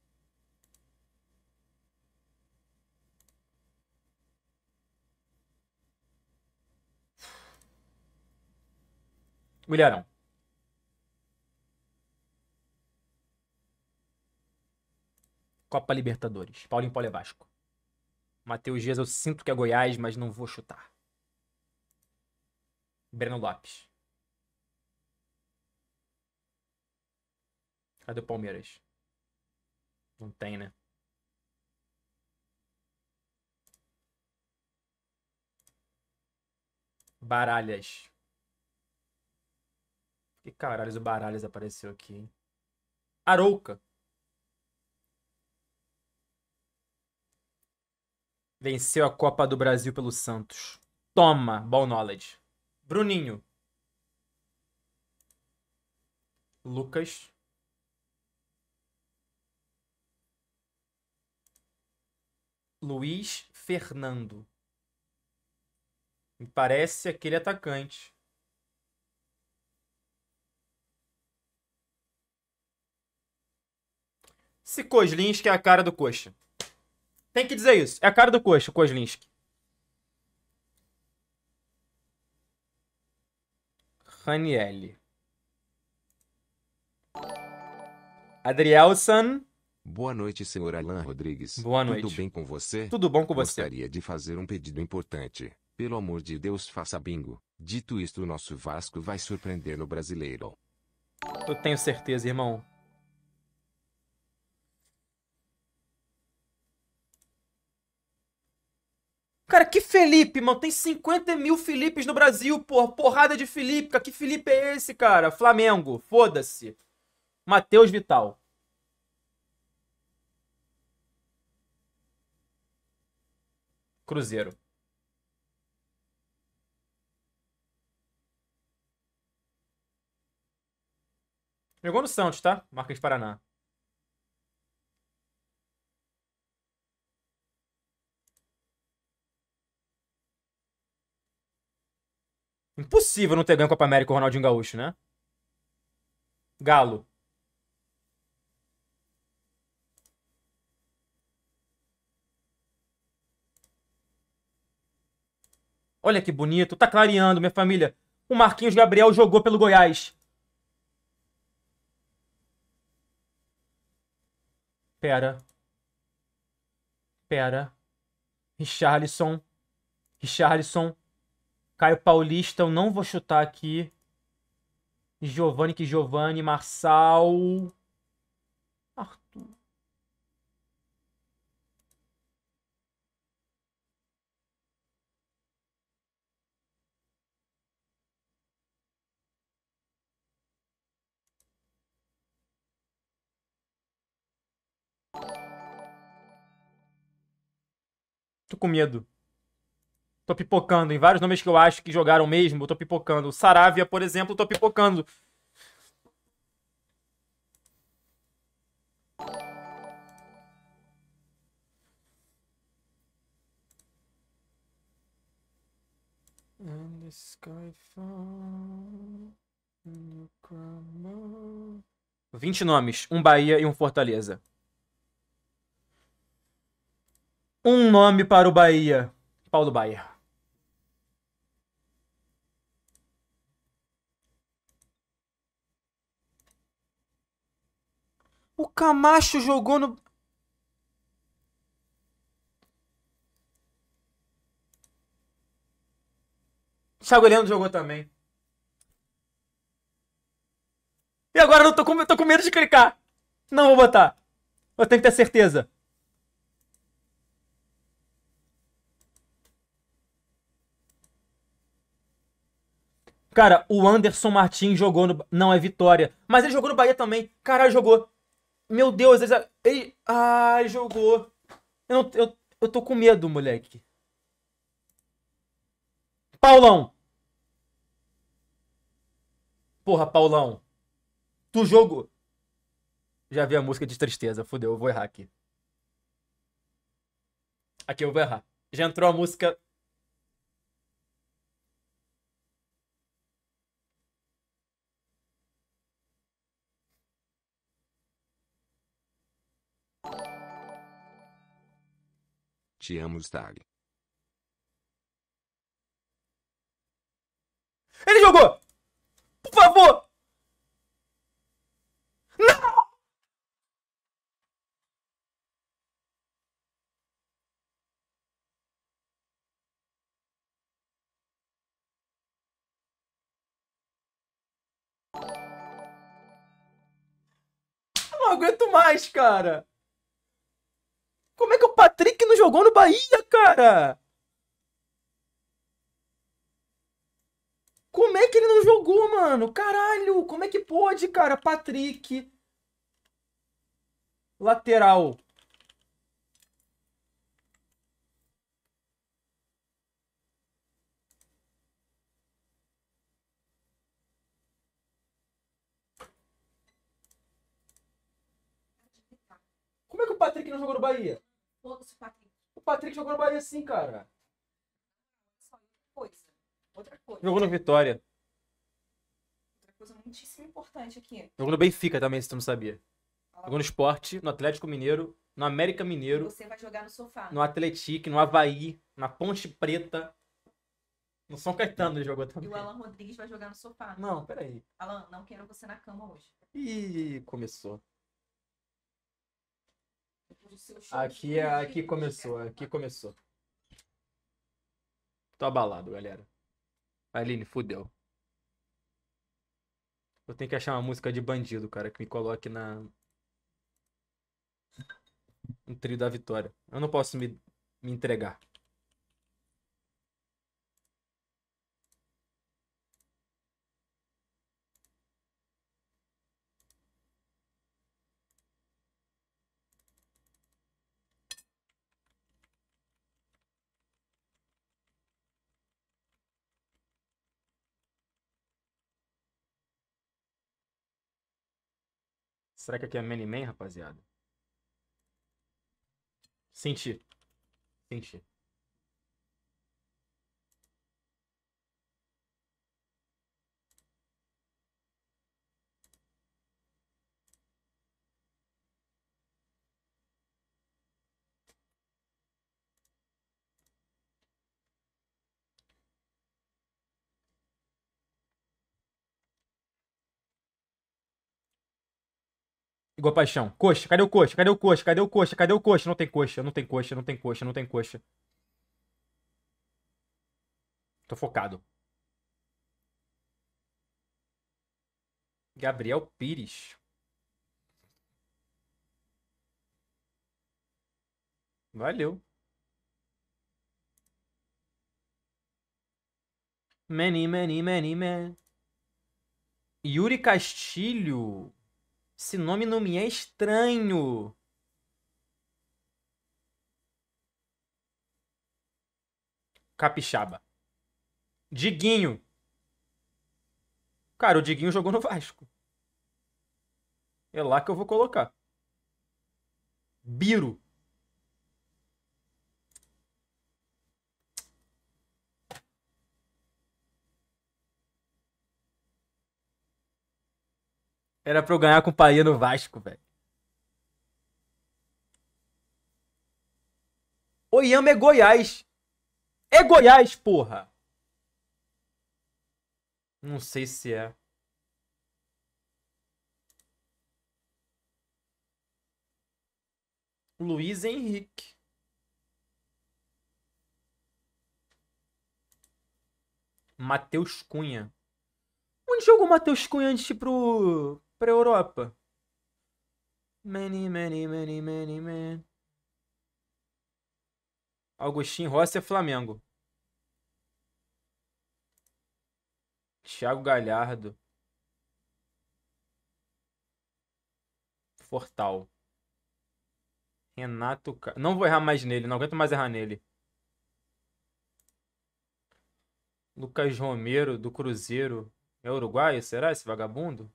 Mulherão. Copa Libertadores. Paulinho é Vasco. Matheus Dias, eu sinto que é Goiás, mas não vou chutar. Breno Lopes. Cadê o Palmeiras? Não tem, né? Baralhas. Que caralho o Baralhas apareceu aqui, hein? Arouca. Venceu a Copa do Brasil pelo Santos. Toma, bom knowledge. Bruninho. Lucas. Luiz Fernando. Me parece aquele atacante. Se Coslins que é a cara do Coxa. Tem que dizer isso. É a cara do Coxa, Kozlinski. Raniel. Adrielson. Boa noite, senhor Alain Rodrigues. Boa noite. Tudo bem com você? Tudo bom com você. Gostaria de fazer um pedido importante. Pelo amor de Deus, faça bingo. Dito isto, o nosso Vasco vai surpreender no Brasileiro. Eu tenho certeza, irmão. Cara, que Felipe, mano? Tem 50 mil Felipes no Brasil, porra. Porrada de Felipe, Que Felipe é esse, cara? Flamengo, foda-se. Matheus Vital. Cruzeiro. Jogou no Santos, tá? Marca de Paraná. Impossível não ter ganho Copa América com o Ronaldinho Gaúcho, né? Galo. Olha que bonito. Tá clareando, minha família. O Marquinhos Gabriel jogou pelo Goiás. Pera. Pera. Richarlison. Richarlison. Caio Paulista, eu não vou chutar aqui. Giovanni, que Giovanni, Marçal. Arthur. Tô com medo. Tô pipocando em vários nomes que eu acho que jogaram mesmo. Tô pipocando. Saravia, por exemplo, tô pipocando. And the sky fall, and 20 nomes, um Bahia e um Fortaleza. Um nome para o Bahia. Paulo Bahia. O Camacho jogou no. Thiago Heleno jogou também. E agora eu tô com, eu tô com medo de clicar. Não vou botar. Eu tenho que ter certeza. Cara, o Anderson Martins jogou no. Não, é vitória. Mas ele jogou no Bahia também. Caralho, jogou. Meu Deus, ele. ele ah, ele jogou. Eu, não, eu, eu tô com medo, moleque. Paulão! Porra, Paulão. Tu jogo. Já vi a música de tristeza. Fudeu, eu vou errar aqui. Aqui eu vou errar. Já entrou a música te amo Stag. Ele jogou! Por favor! Não! não aguento mais, cara! Como é que o Patrick não jogou no Bahia, cara? Como é que ele não jogou, mano? Caralho, como é que pode, cara? Patrick. Lateral. Como é que o Patrick não jogou no Bahia? Foda-se o Patrick. O Patrick jogou no Bahia assim, cara. Só coisa. Outra coisa. Jogou no Vitória. Outra coisa muitíssimo importante aqui. Jogou no Benfica também, se tu não sabia. jogou no esporte, no Atlético Mineiro, no América Mineiro. você vai jogar no sofá. No Atlético, no Havaí, na Ponte Preta. No São Caetano ele jogou também. E o Alan Rodrigues vai jogar no sofá. Não, peraí. Alan, não quero você na cama hoje. Ih, começou. Aqui, é, aqui começou, aqui começou. Tô abalado, galera. Aline, fudeu. Eu tenho que achar uma música de bandido, cara, que me coloque na. No trio da vitória. Eu não posso me, me entregar. Será que aqui é Many Man, rapaziada? Senti. Senti. Igual paixão. Coxa, cadê o coxa? Cadê o coxa? Cadê o coxa? Cadê o coxa? Não tem coxa, não tem coxa, não tem coxa, não tem coxa. Tô focado. Gabriel Pires. Valeu. Many, many, many, many. Yuri Castilho. Esse nome não me é estranho. Capixaba. Diguinho. Cara, o Diguinho jogou no Vasco. É lá que eu vou colocar. Biro. Era pra eu ganhar com o Bahia no Vasco, velho. Oiama é Goiás. É Goiás, porra! Não sei se é. Luiz Henrique. Matheus Cunha. Onde jogou o Matheus Cunha antes de ir pro, para a Europa. Many, many, many, many, many. Augustinho Rossi é Flamengo. Thiago Galhardo. Fortal. Renato. Não vou errar mais nele, não aguento mais errar nele. Lucas Romero, do Cruzeiro. É uruguaio? Será esse vagabundo?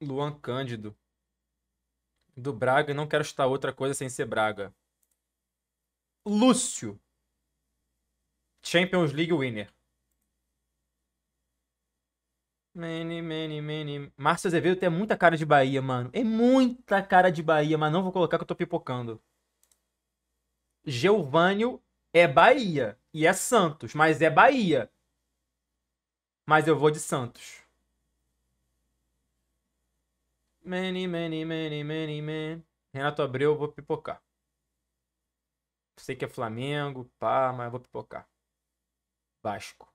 Luan Cândido. Do Braga, e não quero chutar outra coisa sem ser Braga. Lúcio. Champions League winner. Many, many, many. Márcio Azevedo tem muita cara de Bahia, mano. É muita cara de Bahia, mas não vou colocar que eu tô pipocando. Geovânio é Bahia. E é Santos, mas é Bahia. Mas eu vou de Santos. Many, many, many, many, many. Renato Abreu, vou pipocar. Sei que é Flamengo, pá, mas vou pipocar. Vasco.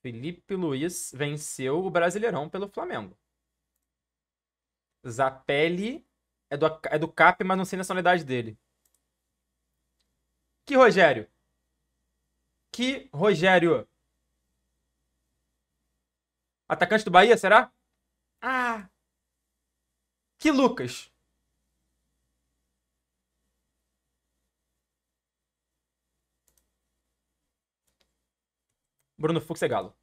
Felipe Luiz venceu o Brasileirão pelo Flamengo. Zapelli é do, é do CAP, mas não sei a nacionalidade dele. Que Rogério? Que Rogério? Atacante do Bahia, será? Ah! Que Lucas? Bruno Fux é galo.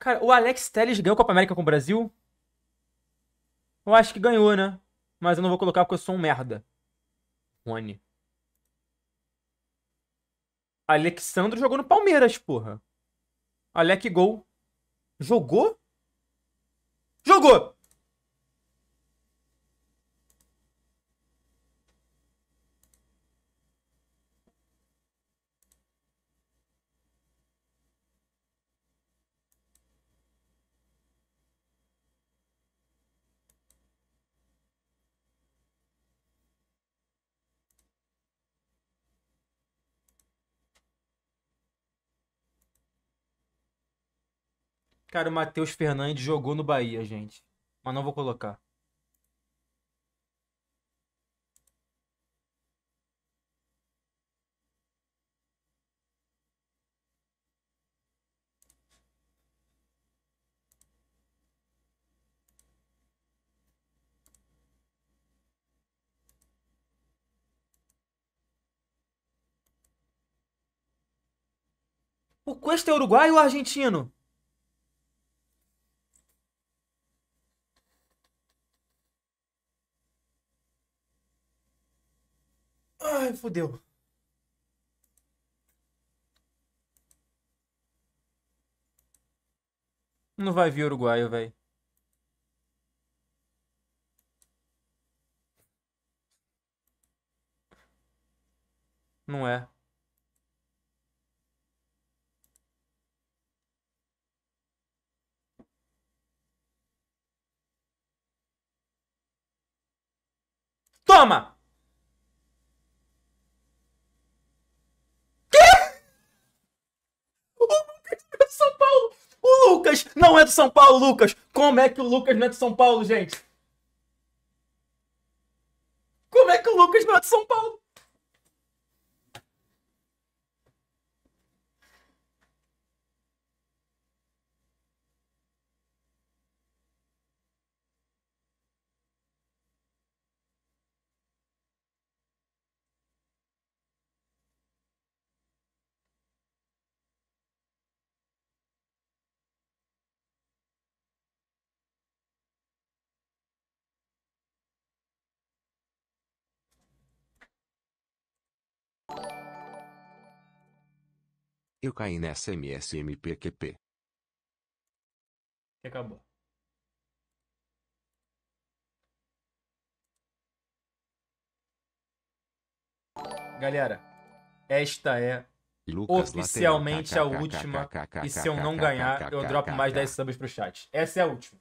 Cara, o Alex Telles ganhou a Copa América com o Brasil? Eu acho que ganhou, né? Mas eu não vou colocar porque eu sou um merda. Rony. Alexandro jogou no Palmeiras, porra. Alec Gol. Jogou? Jogou! Cara, o Matheus Fernandes jogou no Bahia, gente. Mas não vou colocar. O Cuesta é uruguaio ou argentino? Ai, fodeu. Não vai vir uruguaio, velho. Não é. Toma! É São Paulo. O Lucas não é do São Paulo, Lucas. Como é que o Lucas não é do São Paulo, gente? Como é que o Lucas não é de São Paulo? Eu caí nessa MSMPQP. E acabou. Galera, esta é Lucas oficialmente a última. E se eu não ganhar, eu dropo mais 10 subs pro chat. Essa é a última.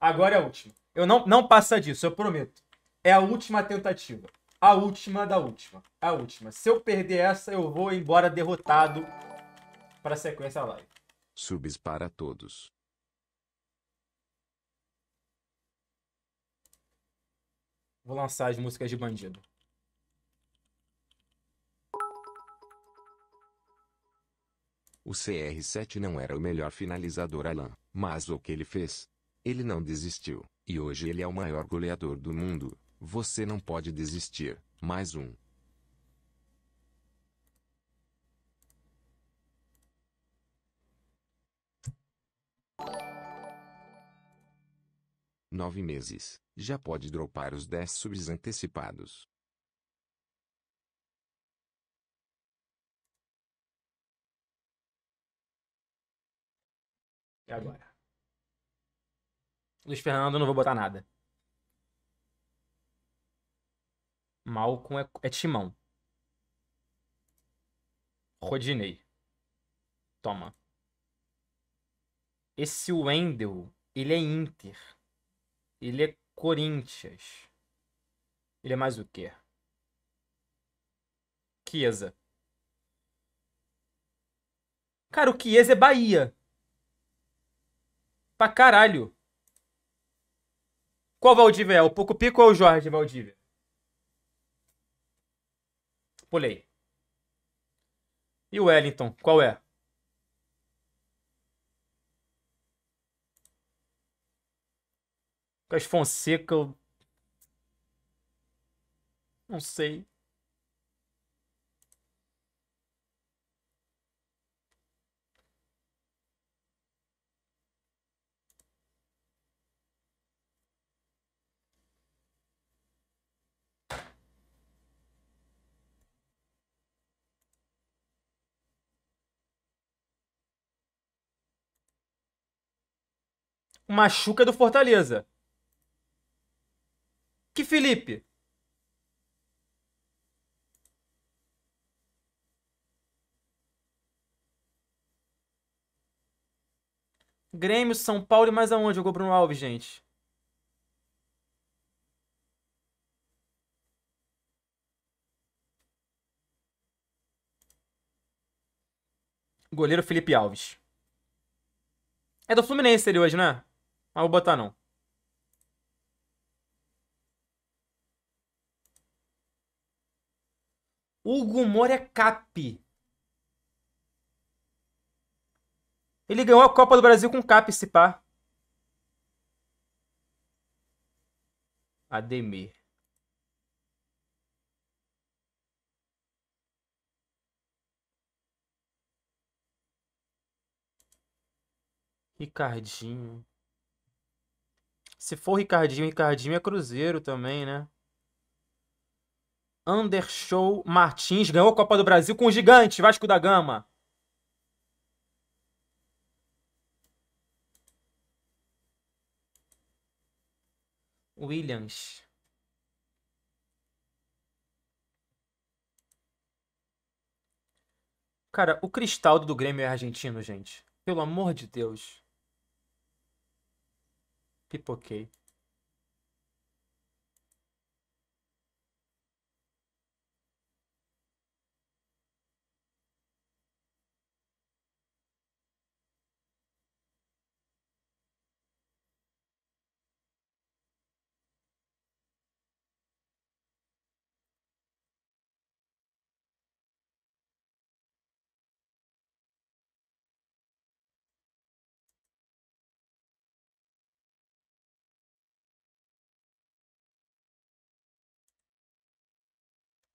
Agora é a última. Eu não, não passa disso, eu prometo. É a última tentativa. A última da última. A última. Se eu perder essa, eu vou embora derrotado para a sequência live. Subs para todos. Vou lançar as músicas de bandido. O CR7 não era o melhor finalizador Alan, mas o que ele fez? Ele não desistiu, e hoje ele é o maior goleador do mundo. Você não pode desistir. Mais um. nove meses, já pode dropar os 10 subs antecipados. E agora? Luiz Fernando, não vou botar nada. Malcolm é, é Timão. Rodinei. Toma. Esse Wendel, ele é Inter. Ele é Corinthians. Ele é mais o quê? Chiesa. Cara, o Chiesa é Bahia. Pra caralho. Qual Valdívia é? O Poco Pico ou o Jorge Valdívia? Pulei. E o Wellington, qual é? Cas Fonseca, eu... Não sei. Machuca é do Fortaleza. Que Felipe? Grêmio, São Paulo e mais aonde jogou Bruno Alves, gente? Goleiro Felipe Alves. É do Fluminense ele hoje, né? Mas vou botar não. Hugo Moura é Cap. Ele ganhou a Copa do Brasil com Cap, se pá. Ademir. Ricardinho. Se for Ricardinho, Ricardinho é Cruzeiro também, né? Andershow Martins ganhou a Copa do Brasil com o gigante Vasco da Gama. Williams. Cara, o Cristaldo do Grêmio é argentino, gente. Pelo amor de Deus. Pipoquei.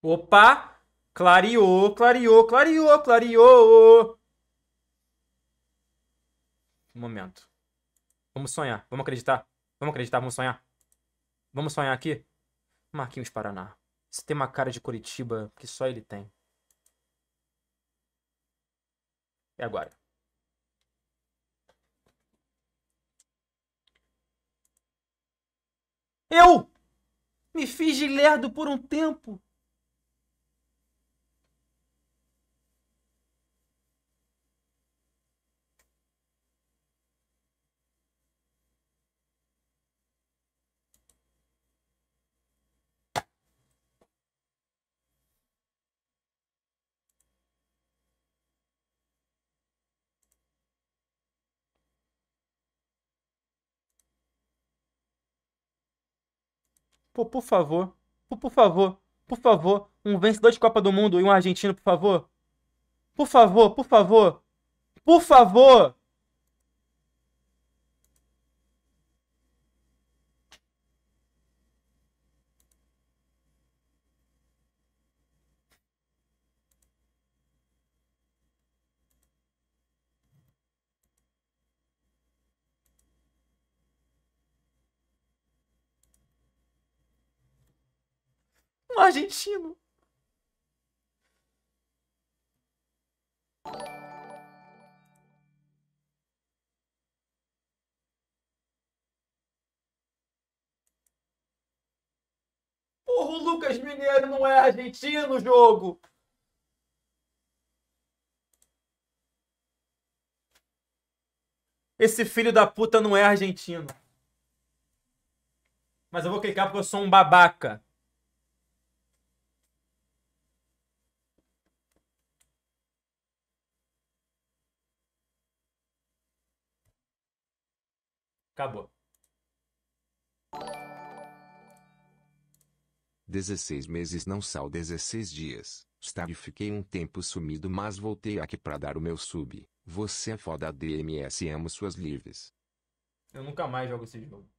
Opa! Clareou, clareou, clareou, clareou! Um momento. Vamos sonhar, vamos acreditar. Vamos acreditar, vamos sonhar. Vamos sonhar aqui? Marquinhos Paraná. Você tem uma cara de Curitiba que só ele tem. E agora? Eu me fiz de lerdo por um tempo. Pô, por favor. Pô, por favor. Por favor. Um vencedor de Copa do Mundo e um argentino, por favor. Por favor, por favor. Por favor. argentino. Porra, o Lucas Mineiro não é argentino, jogo! Esse filho da puta não é argentino. Mas eu vou clicar porque eu sou um babaca. Acabou. 16 meses não são 16 dias. Stab fiquei um tempo sumido, mas voltei aqui para dar o meu sub. Você é foda DMS amo suas lives. Eu nunca mais jogo esse jogo.